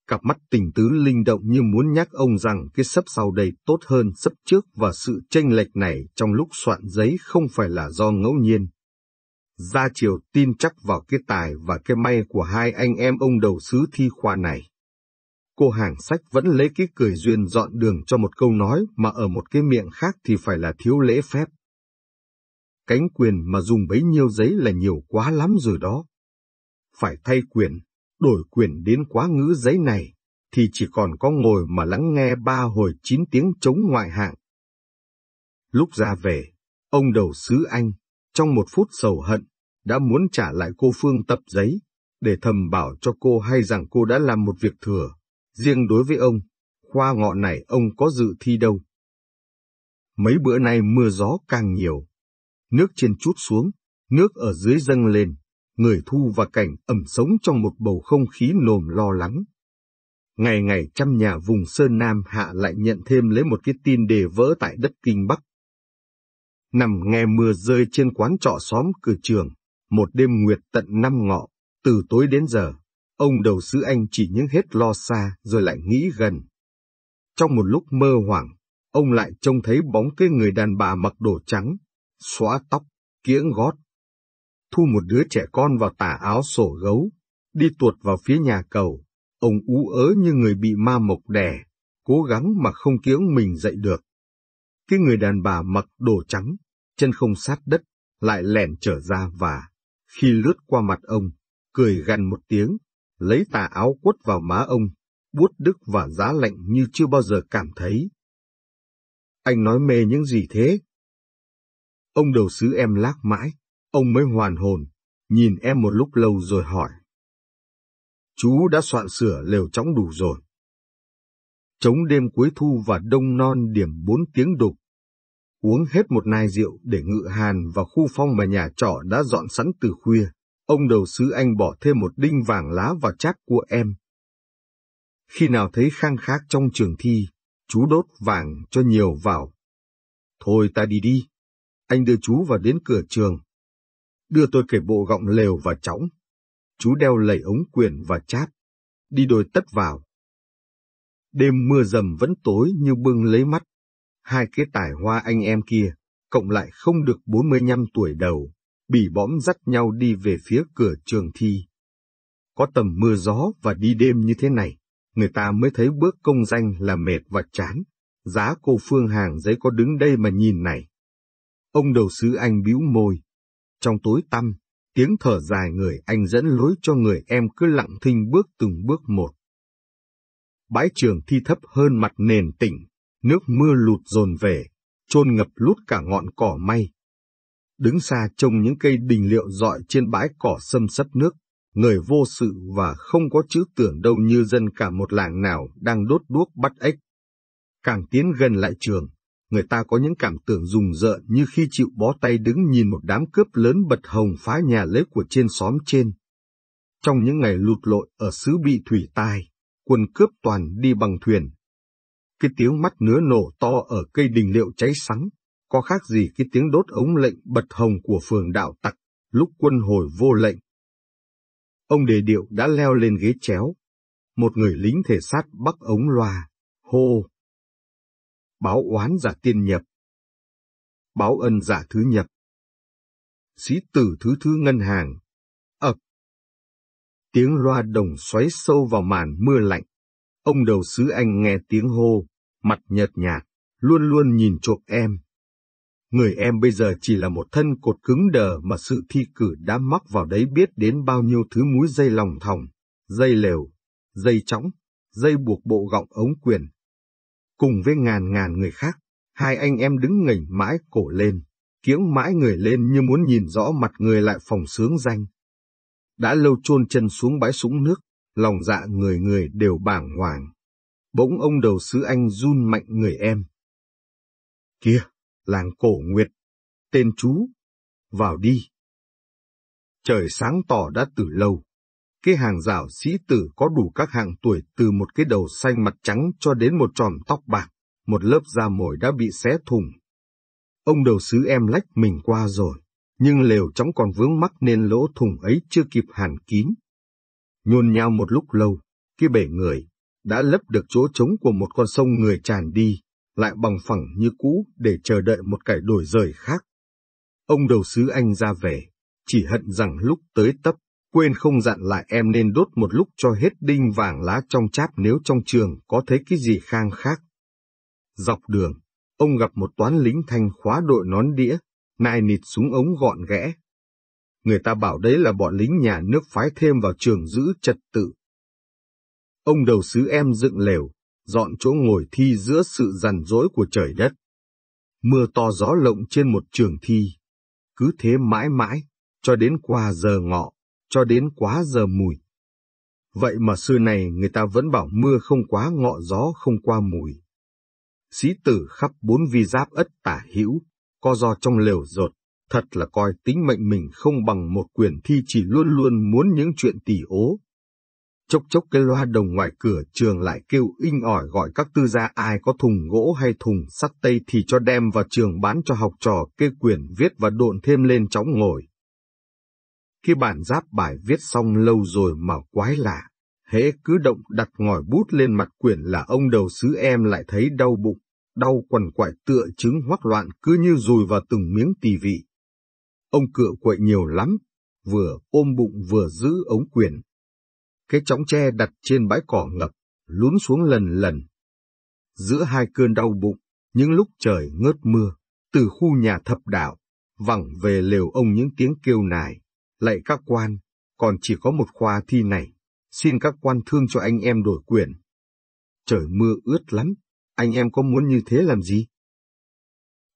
cặp mắt tình tứ linh động như muốn nhắc ông rằng cái sấp sau đây tốt hơn sấp trước và sự tranh lệch này trong lúc soạn giấy không phải là do ngẫu nhiên. Gia Triều tin chắc vào cái tài và cái may của hai anh em ông đầu sứ thi khoa này. Cô hàng sách vẫn lấy cái cười duyên dọn đường cho một câu nói mà ở một cái miệng khác thì phải là thiếu lễ phép. Cánh quyền mà dùng bấy nhiêu giấy là nhiều quá lắm rồi đó. Phải thay quyền đổi quyền đến quá ngữ giấy này, thì chỉ còn có ngồi mà lắng nghe ba hồi chín tiếng chống ngoại hạng. Lúc ra về, ông đầu sứ Anh, trong một phút sầu hận, đã muốn trả lại cô Phương tập giấy, để thầm bảo cho cô hay rằng cô đã làm một việc thừa. Riêng đối với ông, khoa ngọ này ông có dự thi đâu. Mấy bữa nay mưa gió càng nhiều. Nước trên chút xuống, nước ở dưới dâng lên người thu và cảnh ẩm sống trong một bầu không khí nồm lo lắng. Ngày ngày trăm nhà vùng Sơn Nam Hạ lại nhận thêm lấy một cái tin đề vỡ tại đất Kinh Bắc. Nằm nghe mưa rơi trên quán trọ xóm cửa trường, một đêm nguyệt tận năm ngọ, từ tối đến giờ, ông đầu sứ anh chỉ những hết lo xa rồi lại nghĩ gần. Trong một lúc mơ hoảng, ông lại trông thấy bóng cái người đàn bà mặc đồ trắng, xóa tóc, kiễng gót, thu một đứa trẻ con vào tả áo sổ gấu, đi tuột vào phía nhà cầu. Ông ú ớ như người bị ma mộc đè cố gắng mà không kiễng mình dậy được. Cái người đàn bà mặc đồ trắng, chân không sát đất, lại lẻn trở ra và, khi lướt qua mặt ông, cười gằn một tiếng, lấy tà áo quất vào má ông, buốt đứt và giá lạnh như chưa bao giờ cảm thấy. Anh nói mê những gì thế? Ông đầu sứ em lác mãi, Ông mới hoàn hồn, nhìn em một lúc lâu rồi hỏi. Chú đã soạn sửa lều chóng đủ rồi. Chống đêm cuối thu và đông non điểm bốn tiếng đục. Uống hết một nai rượu để ngự hàn và khu phong mà nhà trọ đã dọn sẵn từ khuya. Ông đầu sứ anh bỏ thêm một đinh vàng lá vào chát của em. Khi nào thấy khang khác trong trường thi, chú đốt vàng cho nhiều vào. Thôi ta đi đi. Anh đưa chú vào đến cửa trường, đưa tôi kể bộ gọng lều và chõng. Chú đeo lẩy ống quyền và cháp, đi đôi tất vào. Đêm mưa dầm vẫn tối như bưng lấy mắt. Hai cái tải hoa anh em kia, cộng lại không được 45 tuổi đầu, bị bõm dắt nhau đi về phía cửa trường thi. Có tầm mưa gió và đi đêm như thế này, người ta mới thấy bước công danh là mệt và chán. Giá cô Phương Hàng giấy có đứng đây mà nhìn này. Ông đầu sứ anh bĩu môi, trong tối tăm, tiếng thở dài người anh dẫn lối cho người em cứ lặng thinh bước từng bước một. Bãi trường thi thấp hơn mặt nền tỉnh, nước mưa lụt dồn về, chôn ngập lút cả ngọn cỏ may. Đứng xa trông những cây đình liệu dọi trên bãi cỏ xâm sấp nước, người vô sự và không có chữ tưởng đâu như dân cả một làng nào đang đốt đuốc bắt ếch. Càng tiến gần lại trường, người ta có những cảm tưởng rùng rợn như khi chịu bó tay đứng nhìn một đám cướp lớn bật hồng phá nhà lễ của trên xóm trên. Trong những ngày lụt lội ở xứ bị thủy tai, quân cướp toàn đi bằng thuyền. Cái tiếng mắt nứa nổ to ở cây đình liệu cháy sắng, có khác gì cái tiếng đốt ống lệnh bật hồng của phường đạo tặc, lúc quân hồi vô lệnh. Ông đề điệu đã leo lên ghế chéo. Một người lính thể sát bắt ống loa, hô báo oán giả tiên nhập, báo ân giả thứ nhập, sĩ tử thứ thứ ngân hàng, ập. Tiếng loa đồng xoáy sâu vào màn mưa lạnh, ông đầu sứ anh nghe tiếng hô, mặt nhợt nhạt, luôn luôn nhìn chộp em. Người em bây giờ chỉ là một thân cột cứng đờ mà sự thi cử đã mắc vào đấy biết đến bao nhiêu thứ múi dây lòng thòng, dây lều, dây chõng, dây buộc bộ gọng ống quyền, cùng với ngàn ngàn người khác, hai anh em đứng ngẩng mãi cổ lên, kiếng mãi người lên như muốn nhìn rõ mặt người lại phòng sướng danh. Đã lâu chôn chân xuống bãi súng nước, lòng dạ người người đều bảng hoàng. Bỗng ông đầu sứ anh run mạnh người em. Kia, làng cổ nguyệt, tên chú, vào đi. Trời sáng tỏ đã từ lâu, cái hàng rào sĩ tử có đủ các hạng tuổi từ một cái đầu xanh mặt trắng cho đến một tròn tóc bạc, một lớp da mồi đã bị xé thủng. Ông đầu sứ em lách mình qua rồi, nhưng lều chóng còn vướng mắc nên lỗ thủng ấy chưa kịp hàn kín. Nhôn nhau một lúc lâu, cái bể người đã lấp được chỗ trống của một con sông người tràn đi, lại bằng phẳng như cũ để chờ đợi một cải đổi rời khác. Ông đầu sứ anh ra về, chỉ hận rằng lúc tới tấp quên không dặn là em nên đốt một lúc cho hết đinh vàng lá trong cháp nếu trong trường có thấy cái gì khang khác. Dọc đường, ông gặp một toán lính thanh khóa đội nón đĩa, nai nịt súng ống gọn ghẽ. Người ta bảo đấy là bọn lính nhà nước phái thêm vào trường giữ trật tự. Ông đầu sứ em dựng lều, dọn chỗ ngồi thi giữa sự rằn rỗi của trời đất. Mưa to gió lộng trên một trường thi. Cứ thế mãi mãi, cho đến qua giờ ngọ cho đến quá giờ mùi. Vậy mà xưa này người ta vẫn bảo mưa không quá ngọ gió không qua mùi. sĩ tử khắp bốn vi giáp ất tả hữu, co do trong lều rột, thật là coi tính mệnh mình không bằng một quyền thi chỉ luôn luôn muốn những chuyện tỉ ố. Chốc chốc cái loa đồng ngoài cửa trường lại kêu inh ỏi gọi các tư gia ai có thùng gỗ hay thùng sắt tây thì cho đem vào trường bán cho học trò kê quyển viết và độn thêm lên chóng ngồi. Khi bản giáp bài viết xong lâu rồi mà quái lạ, hễ cứ động đặt ngòi bút lên mặt quyển là ông đầu sứ em lại thấy đau bụng, đau quằn quại tựa chứng hoắc loạn cứ như rùi vào từng miếng tỳ vị. Ông cựa quậy nhiều lắm, vừa ôm bụng vừa giữ ống quyển. Cái chóng tre đặt trên bãi cỏ ngập, lún xuống lần lần. Giữa hai cơn đau bụng, những lúc trời ngớt mưa, từ khu nhà thập đạo, vẳng về lều ông những tiếng kêu nài. Lại các quan, còn chỉ có một khoa thi này, xin các quan thương cho anh em đổi quyền. Trời mưa ướt lắm, anh em có muốn như thế làm gì?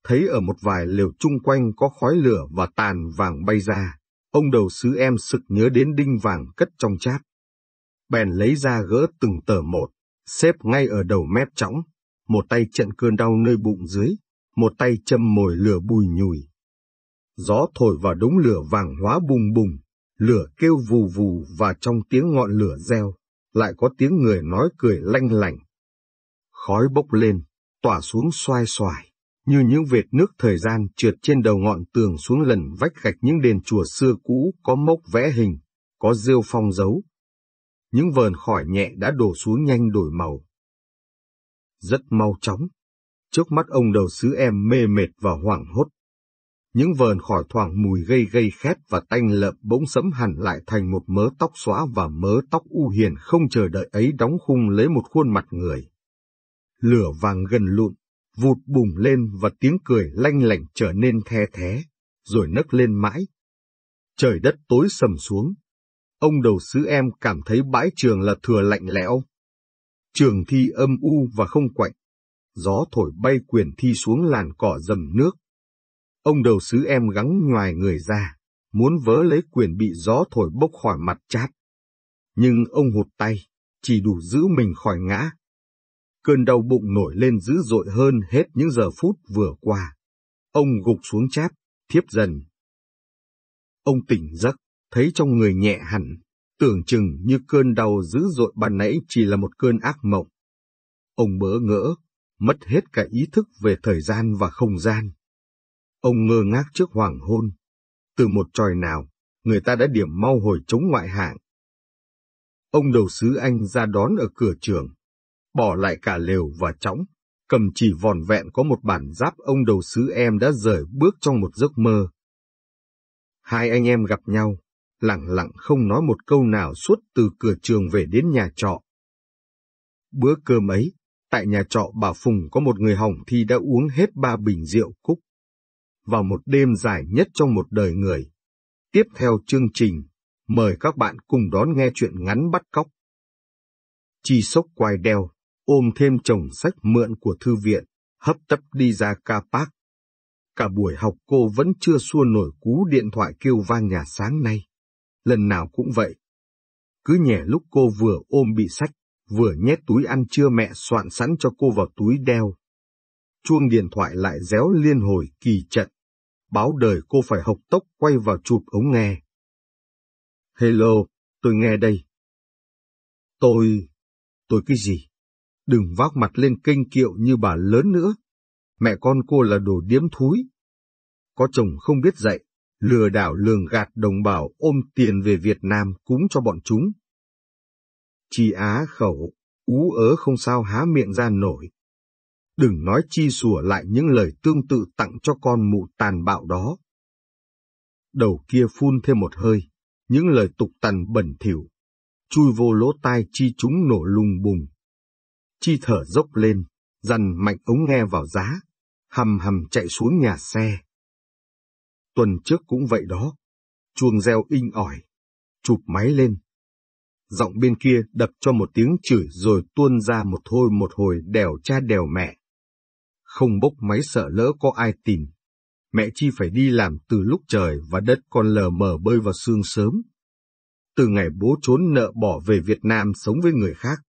Thấy ở một vài lều chung quanh có khói lửa và tàn vàng bay ra, ông đầu sứ em sực nhớ đến đinh vàng cất trong chát, Bèn lấy ra gỡ từng tờ một, xếp ngay ở đầu mép trõng, một tay trận cơn đau nơi bụng dưới, một tay châm mồi lửa bùi nhùi, Gió thổi vào đống lửa vàng hóa bùng bùng, lửa kêu vù vù và trong tiếng ngọn lửa reo, lại có tiếng người nói cười lanh lảnh. Khói bốc lên, tỏa xuống xoay xoài, như những vệt nước thời gian trượt trên đầu ngọn tường xuống lần vách gạch những đền chùa xưa cũ có mốc vẽ hình, có rêu phong dấu. Những vờn khỏi nhẹ đã đổ xuống nhanh đổi màu. Rất mau chóng, trước mắt ông đầu sứ em mê mệt và hoảng hốt những vờn khỏi thoảng mùi gây gây khét và tanh lợm bỗng sấm hẳn lại thành một mớ tóc xóa và mớ tóc u hiền không chờ đợi ấy đóng khung lấy một khuôn mặt người. Lửa vàng gần lụn, vụt bùng lên và tiếng cười lanh lảnh trở nên the thế, rồi nấc lên mãi. Trời đất tối sầm xuống. Ông đầu sứ em cảm thấy bãi trường là thừa lạnh lẽo. Trường thi âm u và không quạnh. Gió thổi bay quyền thi xuống làn cỏ dầm nước, Ông đầu sứ em gắng ngoài người ra, muốn vớ lấy quyền bị gió thổi bốc khỏi mặt chát. Nhưng ông hụt tay, chỉ đủ giữ mình khỏi ngã. Cơn đau bụng nổi lên dữ dội hơn hết những giờ phút vừa qua. Ông gục xuống chát, thiếp dần. Ông tỉnh giấc, thấy trong người nhẹ hẳn, tưởng chừng như cơn đau dữ dội ban nãy chỉ là một cơn ác mộng. Ông bỡ ngỡ, mất hết cả ý thức về thời gian và không gian. Ông ngơ ngác trước hoàng hôn. Từ một tròi nào, người ta đã điểm mau hồi chống ngoại hạng. Ông đầu sứ Anh ra đón ở cửa trường, bỏ lại cả lều và chõng, cầm chỉ vòn vẹn có một bản giáp ông đầu sứ em đã rời bước trong một giấc mơ. Hai anh em gặp nhau, lặng lặng không nói một câu nào suốt từ cửa trường về đến nhà trọ. Bữa cơm ấy, tại nhà trọ bà Phùng có một người hỏng thi đã uống hết ba bình rượu cúc vào một đêm dài nhất trong một đời người. Tiếp theo chương trình, mời các bạn cùng đón nghe chuyện ngắn bắt cóc. Chi sốc quai đeo, ôm thêm chồng sách mượn của thư viện, hấp tấp đi ra ca park. Cả buổi học cô vẫn chưa xua nổi cú điện thoại kêu vang nhà sáng nay. Lần nào cũng vậy. Cứ nhẹ lúc cô vừa ôm bị sách, vừa nhét túi ăn trưa mẹ soạn sẵn cho cô vào túi đeo. Chuông điện thoại lại réo liên hồi kỳ trận báo đời cô phải học tốc quay vào chụp ống nghe. Hello, tôi nghe đây. Tôi... tôi cái gì? Đừng vác mặt lên kênh kiệu như bà lớn nữa. Mẹ con cô là đồ điếm thúi. Có chồng không biết dạy, lừa đảo lường gạt đồng bào ôm tiền về Việt Nam cúng cho bọn chúng. Chị á khẩu, ú ớ không sao há miệng ra nổi đừng nói chi sủa lại những lời tương tự tặng cho con mụ tàn bạo đó. Đầu kia phun thêm một hơi, những lời tục tằn bẩn thỉu, chui vô lỗ tai chi chúng nổ lung bùng. Chi thở dốc lên, dằn mạnh ống nghe vào giá, hầm hầm chạy xuống nhà xe. Tuần trước cũng vậy đó, chuông reo inh ỏi, chụp máy lên. Giọng bên kia đập cho một tiếng chửi rồi tuôn ra một thôi một hồi đèo cha đèo mẹ không bốc máy sợ lỡ có ai tìm. Mẹ Chi phải đi làm từ lúc trời và đất còn lờ mờ bơi vào sương sớm. Từ ngày bố trốn nợ bỏ về Việt Nam sống với người khác,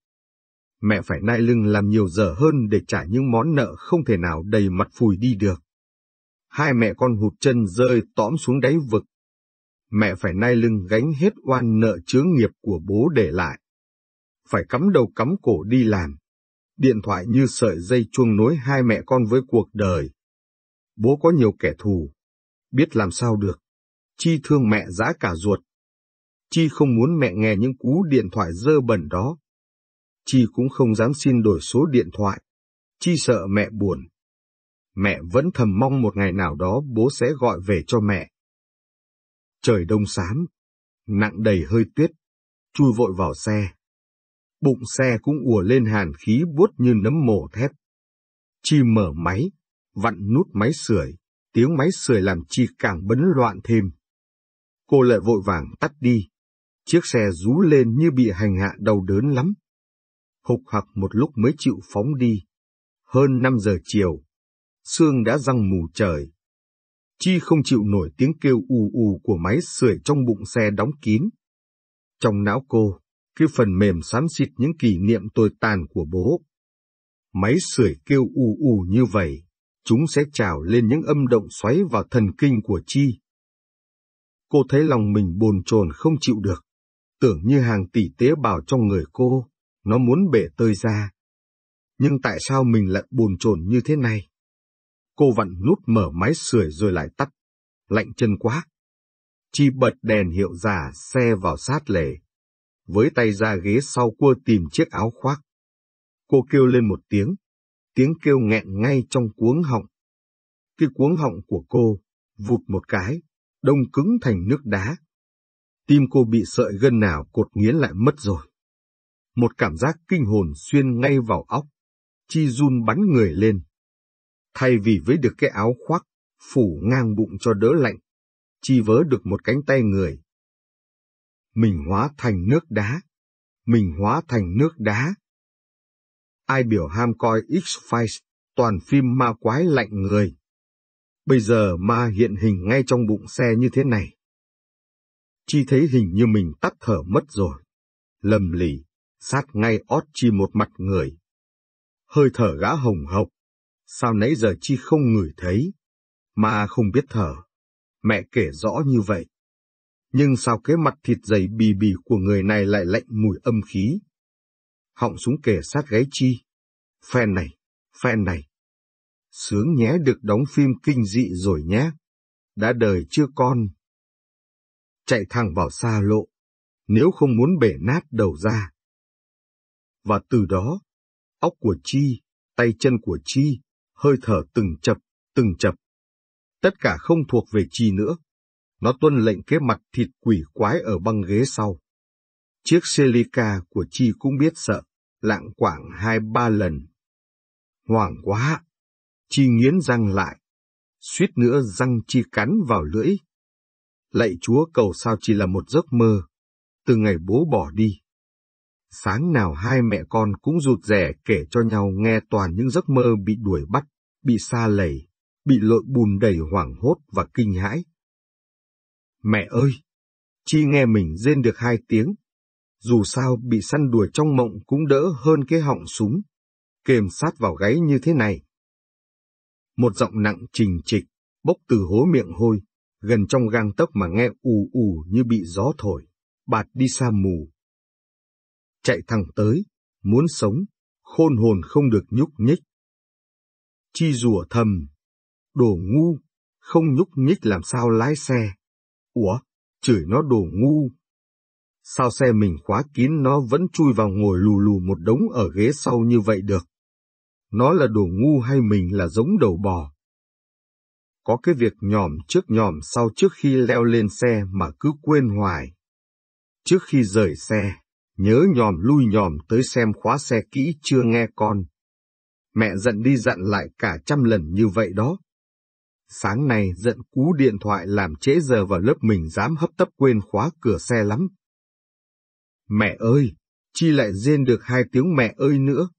mẹ phải nai lưng làm nhiều giờ hơn để trả những món nợ không thể nào đầy mặt phùi đi được. Hai mẹ con hụt chân rơi tõm xuống đáy vực. Mẹ phải nai lưng gánh hết oan nợ chướng nghiệp của bố để lại. Phải cắm đầu cắm cổ đi làm. Điện thoại như sợi dây chuông nối hai mẹ con với cuộc đời. Bố có nhiều kẻ thù. Biết làm sao được. Chi thương mẹ giá cả ruột. Chi không muốn mẹ nghe những cú điện thoại dơ bẩn đó. Chi cũng không dám xin đổi số điện thoại. Chi sợ mẹ buồn. Mẹ vẫn thầm mong một ngày nào đó bố sẽ gọi về cho mẹ. Trời đông sám, nặng đầy hơi tuyết, chui vội vào xe bụng xe cũng ùa lên hàn khí buốt như nấm mồ thép. Chi mở máy, vặn nút máy sưởi, tiếng máy sưởi làm Chi càng bấn loạn thêm. Cô lại vội vàng tắt đi. Chiếc xe rú lên như bị hành hạ đau đớn lắm. Hục hặc một lúc mới chịu phóng đi. Hơn 5 giờ chiều, sương đã răng mù trời. Chi không chịu nổi tiếng kêu ù ù của máy sưởi trong bụng xe đóng kín. Trong não cô, cái phần mềm xám xịt những kỷ niệm tồi tàn của bố. Máy sưởi kêu ù ù như vậy, chúng sẽ trào lên những âm động xoáy vào thần kinh của Chi. Cô thấy lòng mình bồn chồn không chịu được, tưởng như hàng tỷ tế bào trong người cô, nó muốn bể tơi ra. Nhưng tại sao mình lại bồn chồn như thế này? Cô vặn nút mở máy sưởi rồi lại tắt, lạnh chân quá. Chi bật đèn hiệu giả xe vào sát lề với tay ra ghế sau cua tìm chiếc áo khoác. Cô kêu lên một tiếng, tiếng kêu nghẹn ngay trong cuống họng. Cái cuống họng của cô, vụt một cái, đông cứng thành nước đá. Tim cô bị sợi gân nào cột nghiến lại mất rồi. Một cảm giác kinh hồn xuyên ngay vào óc. Chi run bắn người lên. Thay vì với được cái áo khoác, phủ ngang bụng cho đỡ lạnh, chi vớ được một cánh tay người, mình hóa thành nước đá, mình hóa thành nước đá. Ai biểu ham coi X-Files, toàn phim ma quái lạnh người. Bây giờ ma hiện hình ngay trong bụng xe như thế này. Chi thấy hình như mình tắt thở mất rồi. Lầm lì, sát ngay ót chi một mặt người. Hơi thở gã hồng hộc. Sao nãy giờ chi không ngửi thấy? Ma không biết thở. Mẹ kể rõ như vậy nhưng sao cái mặt thịt dày bì bì của người này lại lạnh mùi âm khí. Họng súng kề sát gáy chi. Phen này, phen này. Sướng nhé được đóng phim kinh dị rồi nhé. Đã đời chưa con. Chạy thẳng vào xa lộ, nếu không muốn bể nát đầu ra. Và từ đó, óc của Chi, tay chân của Chi, hơi thở từng chập, từng chập. Tất cả không thuộc về Chi nữa. Nó tuân lệnh cái mặt thịt quỷ quái ở băng ghế sau. Chiếc Celica của Chi cũng biết sợ, lạng quảng hai ba lần. Hoảng quá! Chi nghiến răng lại, suýt nữa răng Chi cắn vào lưỡi. Lạy Chúa cầu sao chi là một giấc mơ, từ ngày bố bỏ đi. Sáng nào hai mẹ con cũng rụt rẻ kể cho nhau nghe toàn những giấc mơ bị đuổi bắt, bị xa lầy, bị lội bùn đầy hoảng hốt và kinh hãi. Mẹ ơi! Chi nghe mình rên được hai tiếng. Dù sao bị săn đuổi trong mộng cũng đỡ hơn cái họng súng. Kềm sát vào gáy như thế này. Một giọng nặng trình trịch, bốc từ hố miệng hôi, gần trong gang tấc mà nghe ù ù như bị gió thổi, bạt đi xa mù. Chạy thẳng tới, muốn sống, khôn hồn không được nhúc nhích. Chi rủa thầm, đồ ngu, không nhúc nhích làm sao lái xe. Ủa, chửi nó đồ ngu. Sao xe mình khóa kín nó vẫn chui vào ngồi lù lù một đống ở ghế sau như vậy được? Nó là đồ ngu hay mình là giống đầu bò? Có cái việc nhòm trước nhòm sau trước khi leo lên xe mà cứ quên hoài. Trước khi rời xe, nhớ nhòm lui nhòm tới xem khóa xe kỹ chưa nghe con. Mẹ giận đi giận lại cả trăm lần như vậy đó. Sáng nay giận cú điện thoại làm trễ giờ vào lớp mình dám hấp tấp quên khóa cửa xe lắm. Mẹ ơi! Chi lại rên được hai tiếng mẹ ơi nữa.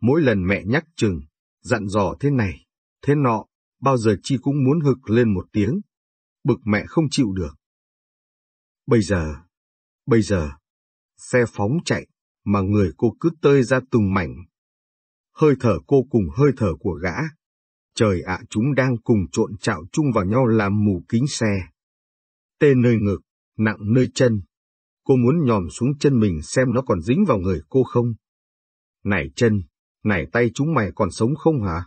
Mỗi lần mẹ nhắc chừng, dặn dò thế này, thế nọ, bao giờ Chi cũng muốn hực lên một tiếng. Bực mẹ không chịu được. Bây giờ, bây giờ, xe phóng chạy, mà người cô cứ tơi ra từng mảnh. Hơi thở cô cùng hơi thở của gã, Trời ạ chúng đang cùng trộn trạo chung vào nhau làm mù kính xe. Tê nơi ngực, nặng nơi chân. Cô muốn nhòm xuống chân mình xem nó còn dính vào người cô không. Này chân, này tay chúng mày còn sống không hả?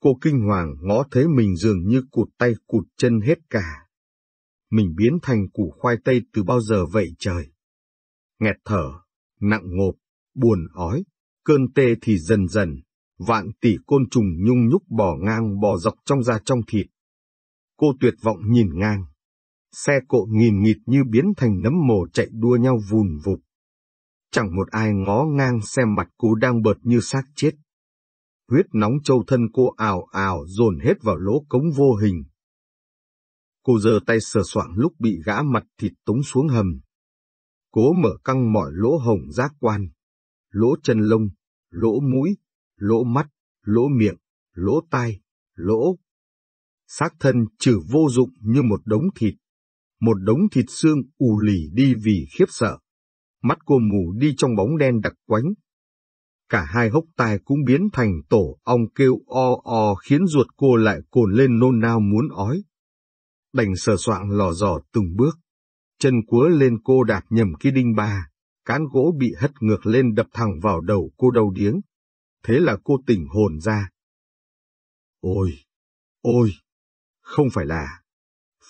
Cô kinh hoàng ngó thấy mình dường như cụt tay cụt chân hết cả. Mình biến thành củ khoai tây từ bao giờ vậy trời? Nghẹt thở, nặng ngộp, buồn ói, cơn tê thì dần dần, vạn tỷ côn trùng nhung nhúc bò ngang bò dọc trong da trong thịt. Cô tuyệt vọng nhìn ngang. Xe cộ nghìn nghịt như biến thành nấm mồ chạy đua nhau vùn vụt. Chẳng một ai ngó ngang xem mặt cô đang bợt như xác chết. Huyết nóng châu thân cô ảo ảo dồn hết vào lỗ cống vô hình. Cô giơ tay sờ soạn lúc bị gã mặt thịt tống xuống hầm. Cố mở căng mọi lỗ hồng giác quan, lỗ chân lông, lỗ mũi, lỗ mắt, lỗ miệng, lỗ tai, lỗ. Xác thân trừ vô dụng như một đống thịt, một đống thịt xương ù lì đi vì khiếp sợ. Mắt cô mù đi trong bóng đen đặc quánh. Cả hai hốc tai cũng biến thành tổ ong kêu o o khiến ruột cô lại cồn lên nôn nao muốn ói. Đành sờ soạn lò dò từng bước. Chân cuối lên cô đạp nhầm cái đinh ba, cán gỗ bị hất ngược lên đập thẳng vào đầu cô đầu điếng. Thế là cô tỉnh hồn ra. Ôi, ôi, không phải là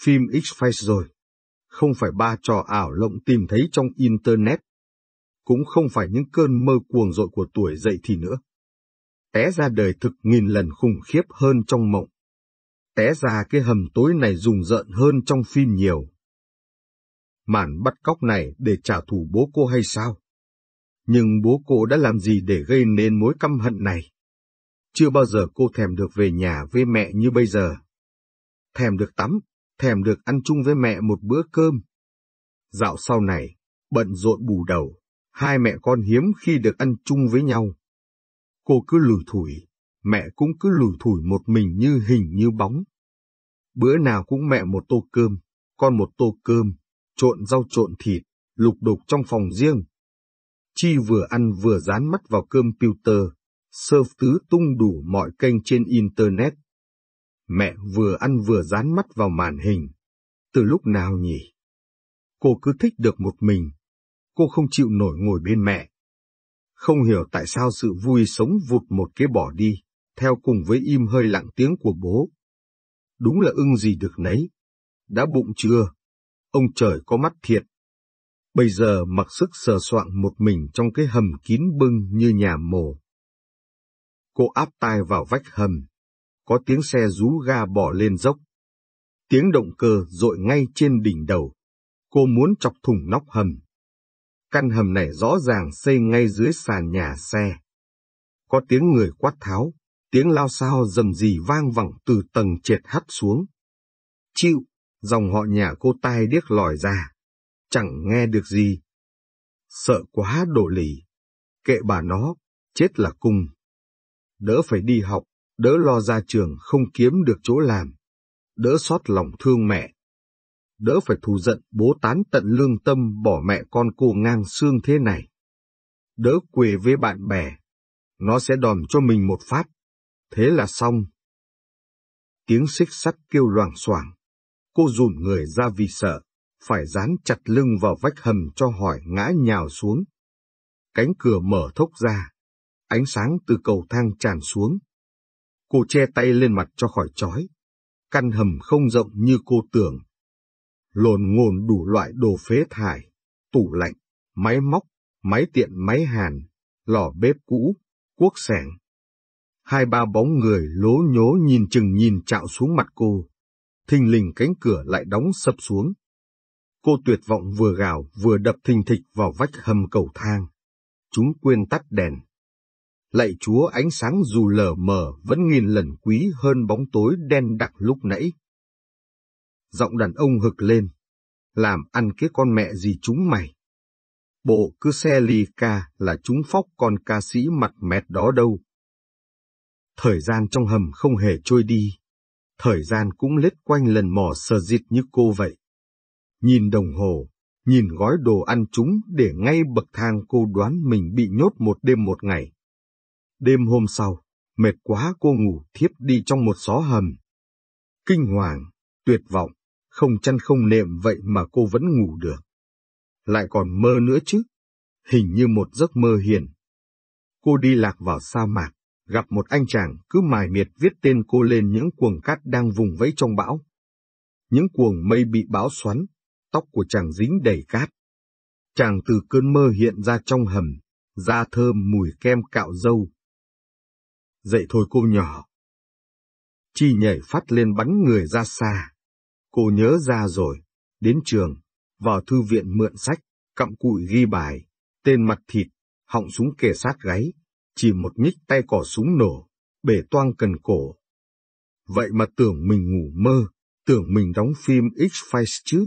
phim X-Files rồi. Không phải ba trò ảo lộng tìm thấy trong Internet. Cũng không phải những cơn mơ cuồng dội của tuổi dậy thì nữa. Té ra đời thực nghìn lần khủng khiếp hơn trong mộng. Té ra cái hầm tối này rùng rợn hơn trong phim nhiều. Màn bắt cóc này để trả thù bố cô hay sao? nhưng bố cô đã làm gì để gây nên mối căm hận này? Chưa bao giờ cô thèm được về nhà với mẹ như bây giờ. Thèm được tắm, thèm được ăn chung với mẹ một bữa cơm. Dạo sau này, bận rộn bù đầu, hai mẹ con hiếm khi được ăn chung với nhau. Cô cứ lủi thủi, mẹ cũng cứ lủi thủi một mình như hình như bóng. Bữa nào cũng mẹ một tô cơm, con một tô cơm, trộn rau trộn thịt, lục đục trong phòng riêng, Chi vừa ăn vừa dán mắt vào cơm pewter, surf tứ tung đủ mọi kênh trên Internet. Mẹ vừa ăn vừa dán mắt vào màn hình. Từ lúc nào nhỉ? Cô cứ thích được một mình. Cô không chịu nổi ngồi bên mẹ. Không hiểu tại sao sự vui sống vụt một cái bỏ đi, theo cùng với im hơi lặng tiếng của bố. Đúng là ưng gì được nấy. Đã bụng chưa? Ông trời có mắt thiệt. Bây giờ mặc sức sờ soạng một mình trong cái hầm kín bưng như nhà mồ. Cô áp tai vào vách hầm. Có tiếng xe rú ga bỏ lên dốc. Tiếng động cơ rội ngay trên đỉnh đầu. Cô muốn chọc thủng nóc hầm. Căn hầm này rõ ràng xây ngay dưới sàn nhà xe. Có tiếng người quát tháo, tiếng lao sao rầm rì vang vẳng từ tầng trệt hắt xuống. Chịu, dòng họ nhà cô tai điếc lòi ra chẳng nghe được gì. Sợ quá đổ lì, kệ bà nó, chết là cung. Đỡ phải đi học, đỡ lo ra trường không kiếm được chỗ làm, đỡ xót lòng thương mẹ. Đỡ phải thù giận bố tán tận lương tâm bỏ mẹ con cô ngang xương thế này. Đỡ quề với bạn bè, nó sẽ đòn cho mình một phát. Thế là xong. Tiếng xích sắt kêu loảng xoảng. Cô rụn người ra vì sợ phải dán chặt lưng vào vách hầm cho hỏi ngã nhào xuống. Cánh cửa mở thốc ra, ánh sáng từ cầu thang tràn xuống. Cô che tay lên mặt cho khỏi chói. Căn hầm không rộng như cô tưởng. Lồn ngồn đủ loại đồ phế thải, tủ lạnh, máy móc, máy tiện máy hàn, lò bếp cũ, cuốc sẻng. Hai ba bóng người lố nhố nhìn chừng nhìn chạo xuống mặt cô. Thình lình cánh cửa lại đóng sập xuống. Cô tuyệt vọng vừa gào vừa đập thình thịch vào vách hầm cầu thang. Chúng quên tắt đèn. Lạy chúa ánh sáng dù lờ mờ vẫn nghìn lần quý hơn bóng tối đen đặc lúc nãy. Giọng đàn ông hực lên. Làm ăn cái con mẹ gì chúng mày. Bộ cứ xe lì ca là chúng phóc con ca sĩ mặt mẹt đó đâu. Thời gian trong hầm không hề trôi đi. Thời gian cũng lết quanh lần mò sờ dịt như cô vậy nhìn đồng hồ, nhìn gói đồ ăn chúng để ngay bậc thang cô đoán mình bị nhốt một đêm một ngày. Đêm hôm sau, mệt quá cô ngủ thiếp đi trong một xó hầm. Kinh hoàng, tuyệt vọng, không chăn không nệm vậy mà cô vẫn ngủ được. Lại còn mơ nữa chứ, hình như một giấc mơ hiền. Cô đi lạc vào sa mạc, gặp một anh chàng cứ mài miệt viết tên cô lên những cuồng cát đang vùng vẫy trong bão. Những cuồng mây bị bão xoắn, tóc của chàng dính đầy cát. Chàng từ cơn mơ hiện ra trong hầm, da thơm mùi kem cạo dâu. Dậy thôi cô nhỏ. Chi nhảy phát lên bắn người ra xa. Cô nhớ ra rồi, đến trường, vào thư viện mượn sách, cặm cụi ghi bài, tên mặt thịt, họng súng kề sát gáy, chỉ một nhích tay cỏ súng nổ, bể toang cần cổ. Vậy mà tưởng mình ngủ mơ, tưởng mình đóng phim X-Files chứ.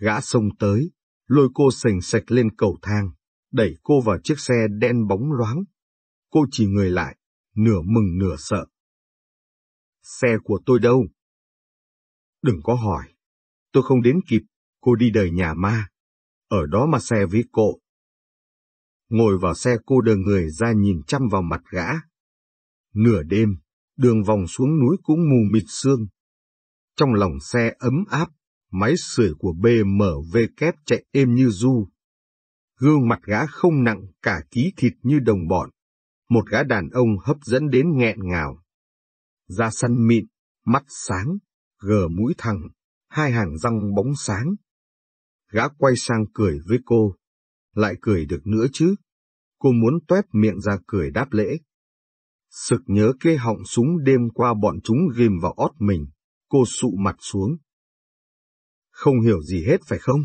Gã xông tới, lôi cô sành sạch lên cầu thang, đẩy cô vào chiếc xe đen bóng loáng. Cô chỉ người lại, nửa mừng nửa sợ. Xe của tôi đâu? Đừng có hỏi. Tôi không đến kịp, cô đi đời nhà ma. Ở đó mà xe với cô. Ngồi vào xe cô đờ người ra nhìn chăm vào mặt gã. Nửa đêm, đường vòng xuống núi cũng mù mịt sương. Trong lòng xe ấm áp, Máy sưởi của BMW kép chạy êm như du. Gương mặt gã không nặng cả ký thịt như đồng bọn. Một gã đàn ông hấp dẫn đến nghẹn ngào. Da săn mịn, mắt sáng, gờ mũi thẳng, hai hàng răng bóng sáng. Gã quay sang cười với cô. Lại cười được nữa chứ. Cô muốn tuét miệng ra cười đáp lễ. Sực nhớ kê họng súng đêm qua bọn chúng ghim vào ót mình, cô sụ mặt xuống, không hiểu gì hết phải không?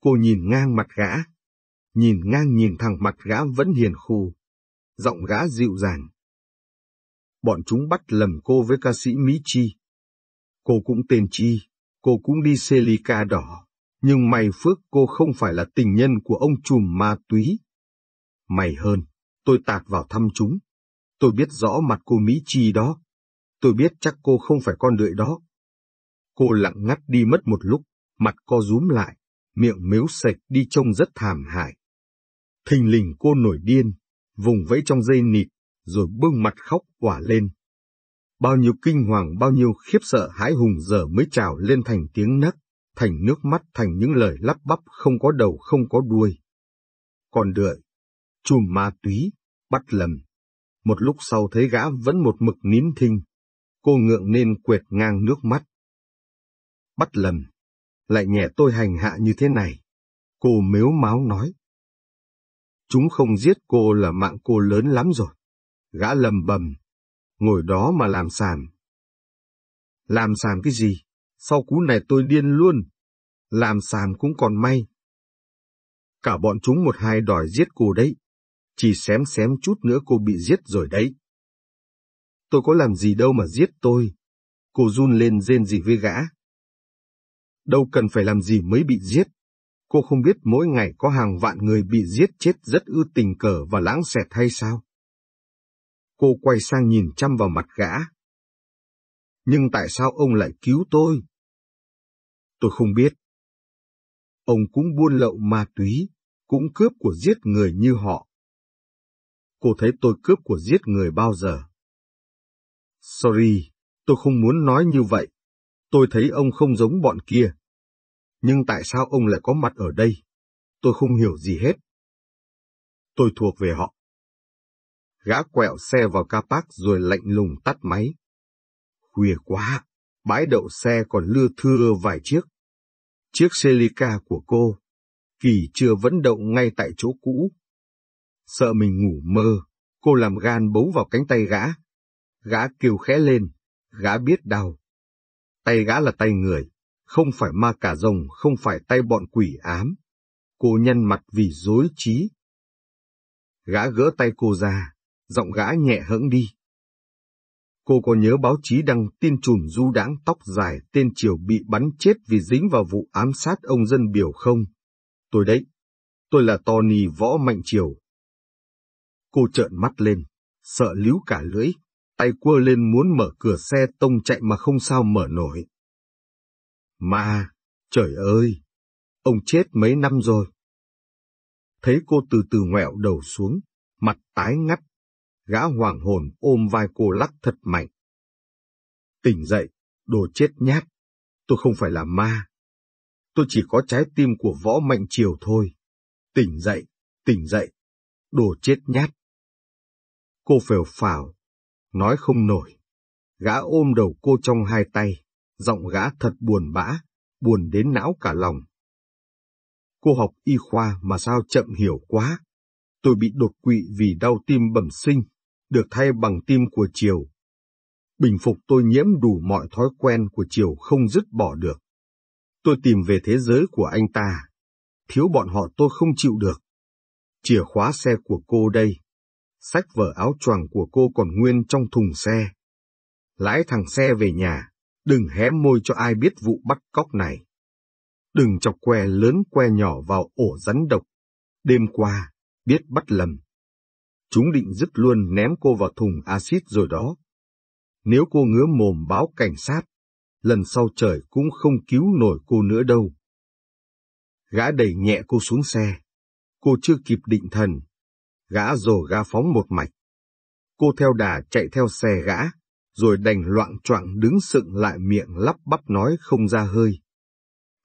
Cô nhìn ngang mặt gã, nhìn ngang nhìn thẳng mặt gã vẫn hiền khu, giọng gã dịu dàng. Bọn chúng bắt lầm cô với ca sĩ Mỹ Chi. Cô cũng tên Chi, cô cũng đi xe ly ca đỏ, nhưng may phước cô không phải là tình nhân của ông trùm ma túy. May hơn, tôi tạt vào thăm chúng. Tôi biết rõ mặt cô Mỹ Chi đó. Tôi biết chắc cô không phải con đợi đó. Cô lặng ngắt đi mất một lúc, mặt co rúm lại, miệng mếu sạch đi trông rất thảm hại. Thình lình cô nổi điên, vùng vẫy trong dây nịt, rồi bưng mặt khóc quả lên. Bao nhiêu kinh hoàng, bao nhiêu khiếp sợ hãi hùng giờ mới trào lên thành tiếng nấc, thành nước mắt, thành những lời lắp bắp không có đầu không có đuôi. Còn đợi, chùm ma túy, bắt lầm. Một lúc sau thấy gã vẫn một mực nín thinh, cô ngượng nên quệt ngang nước mắt bắt lầm, lại nhẹ tôi hành hạ như thế này. Cô mếu máo nói. Chúng không giết cô là mạng cô lớn lắm rồi. Gã lầm bầm, ngồi đó mà làm sàm. Làm sàm cái gì? Sau cú này tôi điên luôn. Làm sàm cũng còn may. Cả bọn chúng một hai đòi giết cô đấy. Chỉ xém xém chút nữa cô bị giết rồi đấy. Tôi có làm gì đâu mà giết tôi. Cô run lên rên gì với gã đâu cần phải làm gì mới bị giết. Cô không biết mỗi ngày có hàng vạn người bị giết chết rất ư tình cờ và lãng xẹt hay sao? Cô quay sang nhìn chăm vào mặt gã. Nhưng tại sao ông lại cứu tôi? Tôi không biết. Ông cũng buôn lậu ma túy, cũng cướp của giết người như họ. Cô thấy tôi cướp của giết người bao giờ? Sorry, tôi không muốn nói như vậy. Tôi thấy ông không giống bọn kia nhưng tại sao ông lại có mặt ở đây? Tôi không hiểu gì hết. Tôi thuộc về họ. Gã quẹo xe vào ca park rồi lạnh lùng tắt máy. Khuya quá, bãi đậu xe còn lưa thưa vài chiếc. Chiếc Celica của cô, kỳ chưa vẫn đậu ngay tại chỗ cũ. Sợ mình ngủ mơ, cô làm gan bấu vào cánh tay gã. Gã kêu khẽ lên, gã biết đau. Tay gã là tay người, không phải ma cả rồng, không phải tay bọn quỷ ám. Cô nhăn mặt vì dối trí. Gã gỡ tay cô ra, giọng gã nhẹ hững đi. Cô có nhớ báo chí đăng tin trùm du đãng tóc dài tên Triều bị bắn chết vì dính vào vụ ám sát ông dân biểu không? Tôi đấy, tôi là Tony Võ Mạnh Triều. Cô trợn mắt lên, sợ líu cả lưỡi, tay quơ lên muốn mở cửa xe tông chạy mà không sao mở nổi. Ma, trời ơi, ông chết mấy năm rồi. Thấy cô từ từ ngẹo đầu xuống, mặt tái ngắt, gã hoàng hồn ôm vai cô lắc thật mạnh. Tỉnh dậy, đồ chết nhát, tôi không phải là ma. Tôi chỉ có trái tim của võ mạnh triều thôi. Tỉnh dậy, tỉnh dậy, đồ chết nhát. Cô phèo phào, nói không nổi. Gã ôm đầu cô trong hai tay, Giọng gã thật buồn bã, buồn đến não cả lòng. Cô học y khoa mà sao chậm hiểu quá. Tôi bị đột quỵ vì đau tim bẩm sinh, được thay bằng tim của chiều. Bình phục tôi nhiễm đủ mọi thói quen của chiều không dứt bỏ được. Tôi tìm về thế giới của anh ta. Thiếu bọn họ tôi không chịu được. Chìa khóa xe của cô đây. Sách vở áo choàng của cô còn nguyên trong thùng xe. Lái thằng xe về nhà, Đừng hé môi cho ai biết vụ bắt cóc này. Đừng chọc que lớn que nhỏ vào ổ rắn độc. Đêm qua, biết bắt lầm. Chúng định dứt luôn ném cô vào thùng axit rồi đó. Nếu cô ngứa mồm báo cảnh sát, lần sau trời cũng không cứu nổi cô nữa đâu. Gã đẩy nhẹ cô xuống xe. Cô chưa kịp định thần. Gã rồi gã phóng một mạch. Cô theo đà chạy theo xe gã, rồi đành loạn choạng đứng sững lại miệng lắp bắp nói không ra hơi.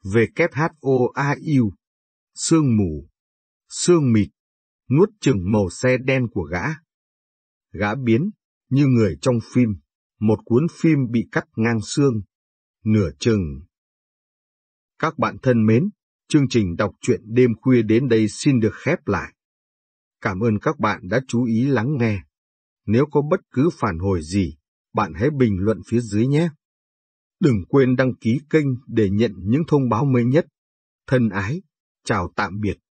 WHOAU, sương mù, sương mịt, nuốt chừng màu xe đen của gã. Gã biến, như người trong phim, một cuốn phim bị cắt ngang xương, nửa chừng. Các bạn thân mến, chương trình đọc truyện đêm khuya đến đây xin được khép lại. Cảm ơn các bạn đã chú ý lắng nghe. Nếu có bất cứ phản hồi gì, bạn hãy bình luận phía dưới nhé. Đừng quên đăng ký kênh để nhận những thông báo mới nhất. Thân ái, chào tạm biệt.